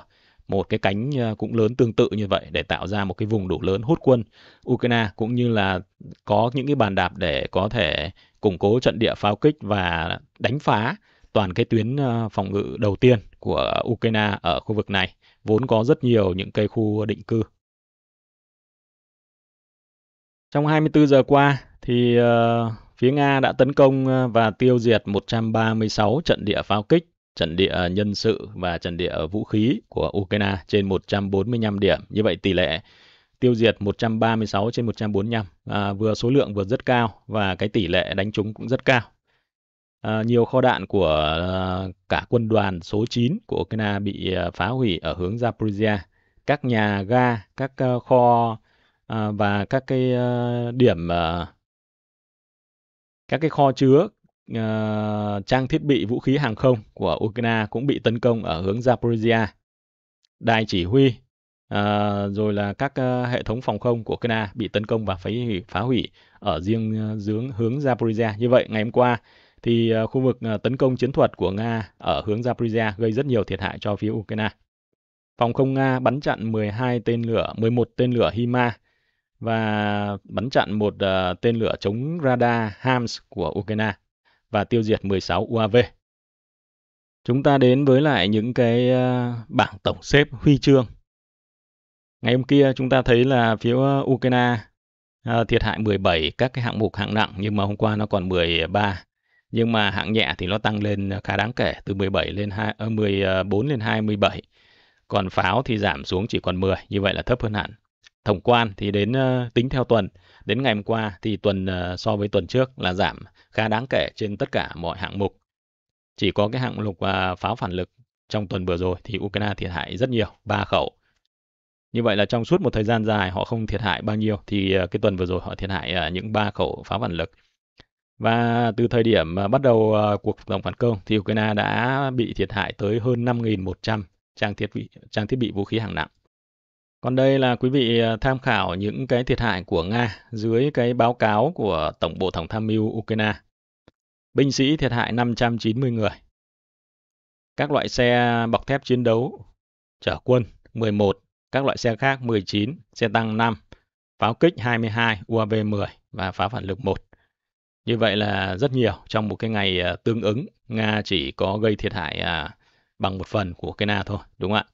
một cái cánh à, cũng lớn tương tự như vậy để tạo ra một cái vùng đủ lớn hút quân Ukraine cũng như là có những cái bàn đạp để có thể củng cố trận địa pháo kích và đánh phá toàn cái tuyến phòng ngự đầu tiên của Ukraine ở khu vực này vốn có rất nhiều những cây khu định cư. Trong 24 giờ qua thì ờ, phía Nga đã tấn công ờ, và tiêu diệt 136 trận địa pháo kích, trận địa nhân sự và trận địa vũ khí của Ukraine trên 145 điểm. Như vậy tỷ lệ tiêu diệt 136 trên 145 à, vừa số lượng vừa rất cao và cái tỷ lệ đánh trúng cũng rất cao. À, nhiều kho đạn của uh, cả quân đoàn số 9 của Ukraine bị uh, phá hủy ở hướng Zaporizhia. Các nhà ga, các uh, kho uh, và các cái uh, điểm uh, các cái kho chứa uh, trang thiết bị vũ khí hàng không của Ukraine cũng bị tấn công ở hướng Zaporizhia. Đài chỉ huy À, rồi là các uh, hệ thống phòng không của Ukraine bị tấn công và phá hủy, phá hủy ở riêng uh, hướng hướng Zaporizhia. Như vậy, ngày hôm qua, thì à, khu vực à, tấn công chiến thuật của Nga ở hướng Zaporizhia gây rất nhiều thiệt hại cho phía Ukraine. Phòng không Nga bắn chặn 12 tên lửa, 11 tên lửa HIMA và bắn chặn một à, tên lửa chống radar HAMS của Ukraine và tiêu diệt 16 UAV. Chúng ta đến với lại những cái bảng tổng xếp huy chương. Ngày hôm kia chúng ta thấy là phía Ukraine thiệt hại 17 các cái hạng mục hạng nặng nhưng mà hôm qua nó còn 13 nhưng mà hạng nhẹ thì nó tăng lên ờ, khá đáng kể từ 17 lên 2 uh, 14 lên 27 còn pháo thì giảm xuống chỉ còn 10 như vậy là thấp hơn hẳn tổng quan thì đến ờ, tính theo tuần đến ngày hôm qua thì tuần ờ, so với tuần trước là giảm khá đáng kể trên tất cả mọi hạng mục chỉ có cái hạng mục uh, à, pháo phản lực trong tuần vừa rồi thì Ukraine thiệt hại rất nhiều ba khẩu như vậy là trong suốt một thời gian dài họ không thiệt hại bao nhiêu thì cái tuần vừa rồi họ thiệt hại những ba khẩu pháo phản lực và từ thời điểm à, bắt đầu à, cuộc tổng phản công thì Ukraine đã bị thiệt hại tới hơn 5.100 trang thiết bị trang thiết bị vũ khí hạng nặng. Còn đây là quý vị à, tham khảo những cái thiệt hại của Nga dưới cái báo cáo của Tổng Bộ Tổng Tham mưu Ukraine. Binh sĩ thiệt hại 590 người. Các loại xe bọc thép chiến đấu, chở quân 11, các loại xe khác 19, xe tăng 5, pháo kích 22, UAV 10 và pháo phản lực 1. Như vậy là rất nhiều. Trong một cái ngày à, tương ứng, Nga chỉ có gây thiệt hại à, bằng một phần của Ukraine thôi, đúng không ạ?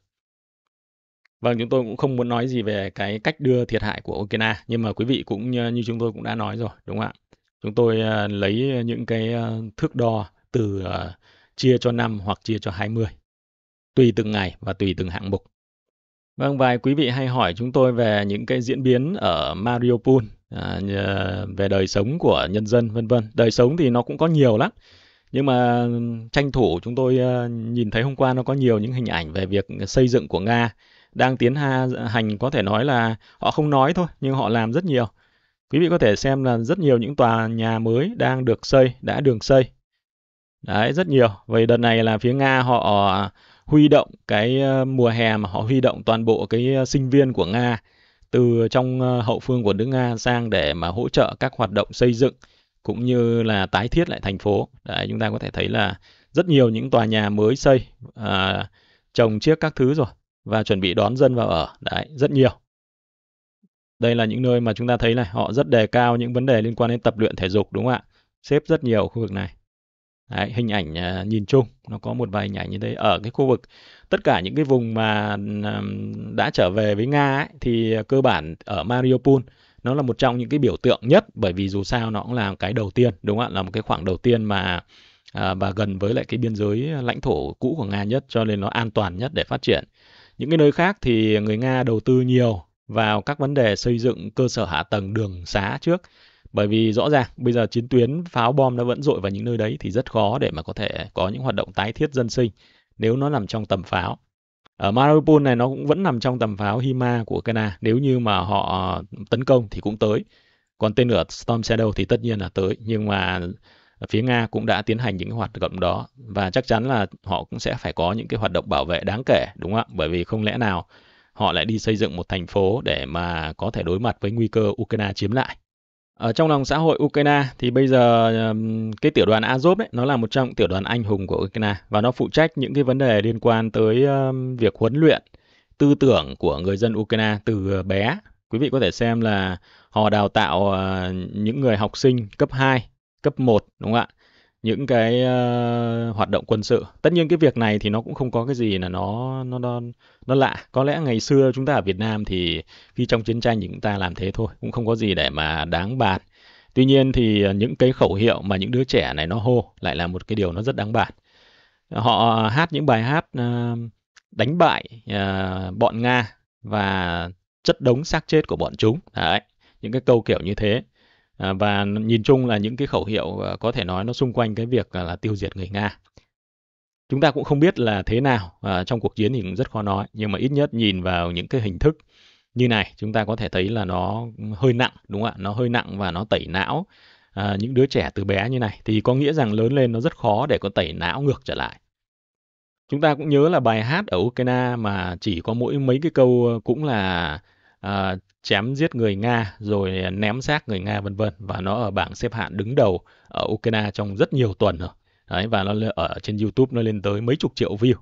Vâng, chúng tôi cũng không muốn nói gì về cái cách đưa thiệt hại của Ukraine, nhưng mà quý vị cũng như chúng tôi cũng đã nói rồi, đúng không ạ? Chúng tôi à, lấy những cái thước đo từ chia cho 5 hoặc chia cho 20, tùy từng ngày và tùy từng hạng mục. Vâng, vài quý vị hay hỏi chúng tôi về những cái diễn biến ở Mariupol à, về đời sống của nhân dân vân vân đời sống thì nó cũng có nhiều lắm nhưng mà tranh thủ chúng tôi ờ, nhìn thấy hôm qua nó có nhiều những hình ảnh về việc xây dựng của nga đang tiến hành có thể nói là họ không nói thôi nhưng họ làm rất nhiều quý vị có thể xem là rất nhiều những tòa nhà mới đang được xây đã đường xây đấy rất nhiều vậy đợt này là phía nga họ huy động cái ờ, mùa hè mà họ huy động toàn bộ cái ờ, sinh viên của nga từ trong ờ, hậu phương của nước Nga sang để mà hỗ trợ các hoạt động xây dựng cũng như là tái thiết lại thành phố. Đấy, chúng ta có thể thấy là rất nhiều những tòa nhà mới xây, à, trồng chiếc các thứ rồi và chuẩn bị đón dân vào ở. Đấy, rất nhiều. Đây là những nơi mà chúng ta thấy này, họ rất đề cao những vấn đề liên quan đến tập luyện thể dục đúng không ạ? Xếp rất nhiều khu vực này. Đấy, hình ảnh à, nhìn chung nó có một vài hình ảnh như thế ở cái khu vực tất cả những cái vùng mà à, đã trở về với Nga ấy, thì cơ bản ở Mariupol nó là một trong những cái biểu tượng nhất bởi vì dù sao nó cũng là cái đầu tiên đúng không ạ là một cái khoảng đầu tiên mà à, và gần với lại cái biên giới lãnh thổ cũ của Nga nhất cho nên nó an toàn nhất để phát triển. Những cái nơi khác thì người Nga đầu tư nhiều vào các vấn đề xây dựng cơ sở hạ tầng đường xá trước bởi vì rõ ràng bây giờ chiến tuyến pháo bom nó vẫn dội vào những nơi đấy thì rất khó để mà có thể có những hoạt động tái thiết dân sinh nếu nó nằm trong tầm pháo ở Mariupol này nó cũng vẫn nằm trong tầm pháo Hima của Ukraine nếu như mà họ ờ, tấn công thì cũng tới còn tên lửa Storm Shadow thì tất nhiên là tới nhưng mà phía Nga cũng đã tiến hành những hoạt động đó và chắc chắn là họ cũng sẽ phải có những cái hoạt động bảo vệ đáng kể đúng không ạ bởi vì không lẽ nào họ lại đi xây dựng một thành phố để mà có thể đối mặt với nguy cơ Ukraine chiếm lại ở trong lòng xã hội Ukraine thì bây giờ cái tiểu đoàn Azov đấy nó là một trong tiểu đoàn anh hùng của Ukraine và nó phụ trách những cái vấn đề liên quan tới việc huấn luyện tư tưởng của người dân Ukraine từ bé. Quý vị có thể xem là họ đào tạo ờ, những người học sinh cấp 2, cấp 1 đúng không ạ? những cái uh, hoạt động quân sự. Tất nhiên cái việc này thì nó cũng không có cái gì là nó nó nó nó lạ. Có lẽ ngày xưa chúng ta ở Việt Nam thì khi trong chiến tranh thì chúng ta làm thế thôi, cũng không có gì để mà đáng bàn. Tuy nhiên thì ờ, những cái khẩu hiệu mà những đứa trẻ này nó hô lại là một cái điều nó rất đáng bàn. Họ hát những bài hát uh, đánh bại uh, bọn Nga và chất đống xác chết của bọn chúng. Đấy, những cái câu kiểu như thế À, và nhìn chung là những cái khẩu hiệu ờ, có thể nói nó xung quanh cái việc à, là tiêu diệt người nga chúng ta cũng không biết là thế nào à, trong cuộc chiến thì cũng rất khó nói nhưng mà ít nhất nhìn vào những cái hình thức như này chúng ta có thể thấy là nó hơi nặng đúng không ạ nó hơi nặng và nó tẩy não à, những đứa trẻ từ bé như này thì có nghĩa rằng lớn lên nó rất khó để có tẩy não ngược trở lại chúng ta cũng nhớ là bài hát ở Ukraine mà chỉ có mỗi mấy cái câu ờ, cũng là à, chém giết người Nga rồi ném xác người Nga vân vân và nó ở bảng xếp hạng đứng đầu ở Ukraine trong rất nhiều tuần rồi. Đấy và nó ở trên YouTube nó lên tới mấy chục triệu view.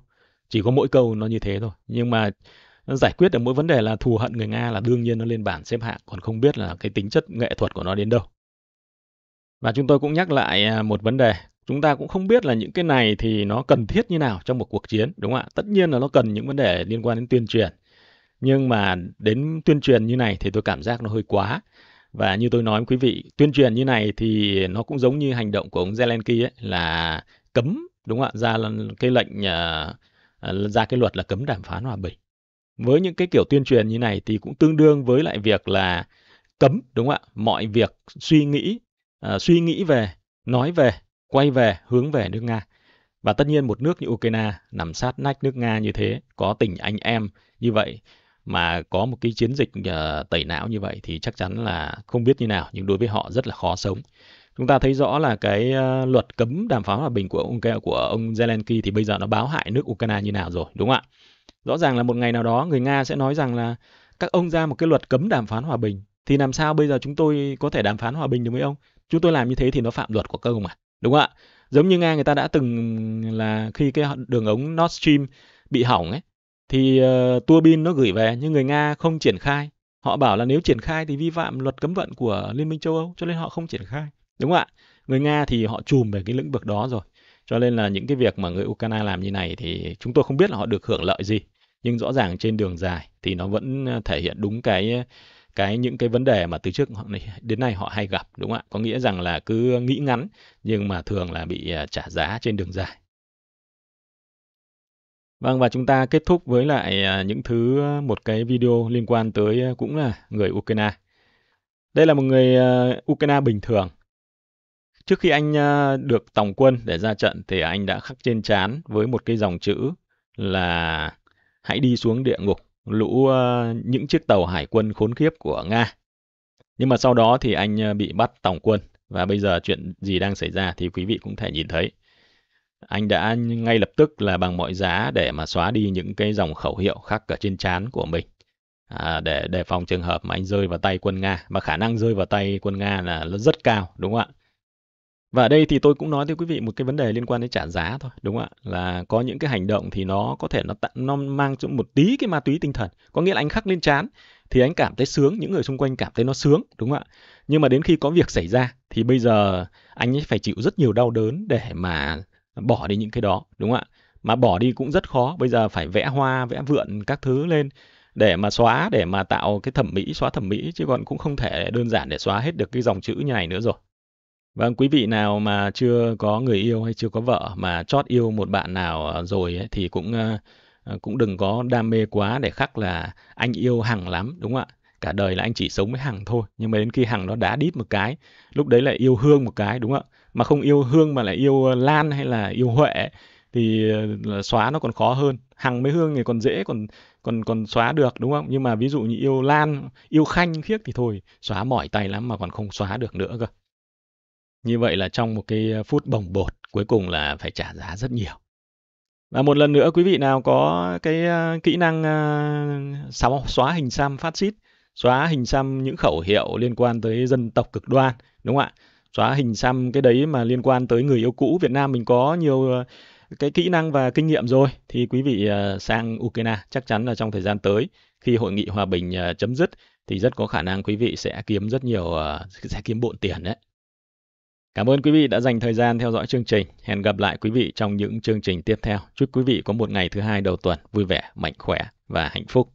Chỉ có mỗi câu nó như thế thôi. Nhưng mà nó giải quyết được mỗi vấn đề là thù hận người Nga là đương nhiên nó lên bảng xếp hạng còn không biết là cái tính chất nghệ thuật của nó đến đâu. Và chúng tôi cũng nhắc lại à, một vấn đề, chúng ta cũng không biết là những cái này thì nó cần thiết như nào trong một cuộc chiến, đúng không ạ? Tất nhiên là nó cần những vấn đề liên quan đến tuyên truyền, nhưng mà đến tuyên truyền như này thì tôi cảm giác nó hơi quá và như tôi nói với quý vị tuyên truyền như này thì nó cũng giống như hành động của ông Zelensky ấy là cấm đúng không ạ ra cái lệnh à, à, ra cái luật là cấm đàm phán hòa bình với những cái kiểu tuyên truyền như này thì cũng tương đương với lại việc là cấm đúng không ạ mọi việc suy nghĩ uh, suy nghĩ về nói về quay về hướng về nước nga và tất nhiên một nước như ukraine nằm sát nách nước nga như thế có tình anh em như vậy mà có một cái chiến dịch uh, tẩy não như vậy thì chắc chắn là không biết như nào nhưng đối với họ rất là khó sống chúng ta thấy rõ là cái uh, luật cấm đàm phán hòa bình của ông của ông Zelensky thì bây giờ nó báo hại nước Ukraine như nào rồi đúng không ạ rõ ràng là một ngày nào đó người Nga sẽ nói rằng là các ông ra một cái luật cấm đàm phán hòa bình thì làm sao bây giờ chúng tôi có thể đàm phán hòa bình được với ông chúng tôi làm như thế thì nó phạm luật của cơ mà đúng không ạ giống như nga người ta đã từng là khi cái đường ống Nord Stream bị hỏng ấy thì uh, ờ, tua bin nó gửi về nhưng người Nga không triển khai. Họ bảo là nếu triển khai thì vi phạm luật cấm vận của Liên minh châu Âu cho nên họ không triển khai. Đúng không ạ? Người Nga thì họ chùm về cái lĩnh vực đó rồi. Cho nên là những cái việc mà người Ukraine làm như này thì chúng tôi không biết là họ được hưởng lợi gì. Nhưng rõ ràng trên đường dài thì nó vẫn ờ, thể hiện đúng cái cái những cái vấn đề mà từ trước này, đến nay họ hay gặp đúng không ạ? Có nghĩa rằng là cứ nghĩ ngắn nhưng mà thường là bị ờ, trả giá trên đường dài. Vâng và chúng ta kết thúc với lại à, những thứ à, một cái video liên quan tới à, cũng là người Ukraine. Đây là một người Ukraine bình thường. Trước khi anh được tổng quân để ra trận thì anh đã khắc trên trán với một cái dòng chữ là hãy đi xuống địa ngục lũ những chiếc tàu hải quân khốn khiếp của Nga. Nhưng mà sau đó thì anh bị bắt tổng quân và bây giờ chuyện gì đang xảy ra thì quý vị cũng thể nhìn thấy anh đã ngay lập tức là bằng mọi giá để mà xóa đi những cái dòng khẩu hiệu khắc ở trên trán của mình à, để đề phòng trường hợp mà anh rơi vào tay quân Nga mà khả năng rơi vào tay quân Nga là rất cao đúng không ạ và ở đây thì tôi cũng nói với quý vị một cái vấn đề liên quan đến trả giá thôi đúng không ạ là có những cái hành động thì nó có thể nó nó mang cho một tí cái ma túy tinh thần có nghĩa là anh khắc lên chán thì anh cảm thấy sướng những người xung quanh cảm thấy nó sướng đúng không ạ nhưng mà đến khi có việc xảy ra thì bây giờ anh ấy phải chịu rất nhiều đau đớn để mà bỏ đi những cái đó đúng không ạ mà bỏ đi cũng rất khó bây giờ phải vẽ hoa vẽ vượn các thứ lên để mà xóa để mà tạo cái thẩm mỹ xóa thẩm mỹ chứ còn cũng không thể đơn giản để xóa hết được cái dòng chữ như này nữa rồi Vâng, quý vị nào mà chưa có người yêu hay chưa có vợ mà chót yêu một bạn nào à, rồi ấy, thì cũng à, à, cũng đừng có đam mê quá để khắc là anh yêu Hằng lắm, đúng không ạ? Cả đời là anh chỉ sống với Hằng thôi, nhưng mà đến khi Hằng nó đá đít một cái, lúc đấy lại yêu Hương một cái, đúng không ạ? mà không yêu Hương mà lại yêu ờ, Lan hay là yêu Huệ thì ờ, là xóa nó còn khó hơn Hằng mấy Hương thì còn dễ còn còn còn xóa được đúng không nhưng mà ví dụ như yêu Lan yêu Khanh khiếc thì thôi xóa mỏi tay lắm mà còn không xóa được nữa cơ như vậy là trong một cái ờ, phút bồng bột cuối cùng là phải trả giá rất nhiều và một lần nữa quý vị nào có cái kỹ năng uh, xóa hình xăm phát xít xóa hình xăm những khẩu hiệu liên quan tới dân tộc cực đoan đúng không ạ xóa hình xăm cái đấy mà liên quan tới người yêu cũ Việt Nam mình có nhiều ờ, cái kỹ năng và kinh nghiệm rồi thì quý vị ờ, sang Ukraine chắc chắn là trong thời gian tới khi hội nghị hòa bình ờ, chấm dứt thì rất có khả năng quý vị sẽ kiếm rất nhiều sẽ kiếm bộn tiền đấy. Cảm ơn quý vị đã dành thời gian theo dõi chương trình. Hẹn gặp lại quý vị trong những chương trình tiếp theo. Chúc quý vị có một ngày thứ hai đầu tuần vui vẻ, mạnh khỏe và hạnh phúc.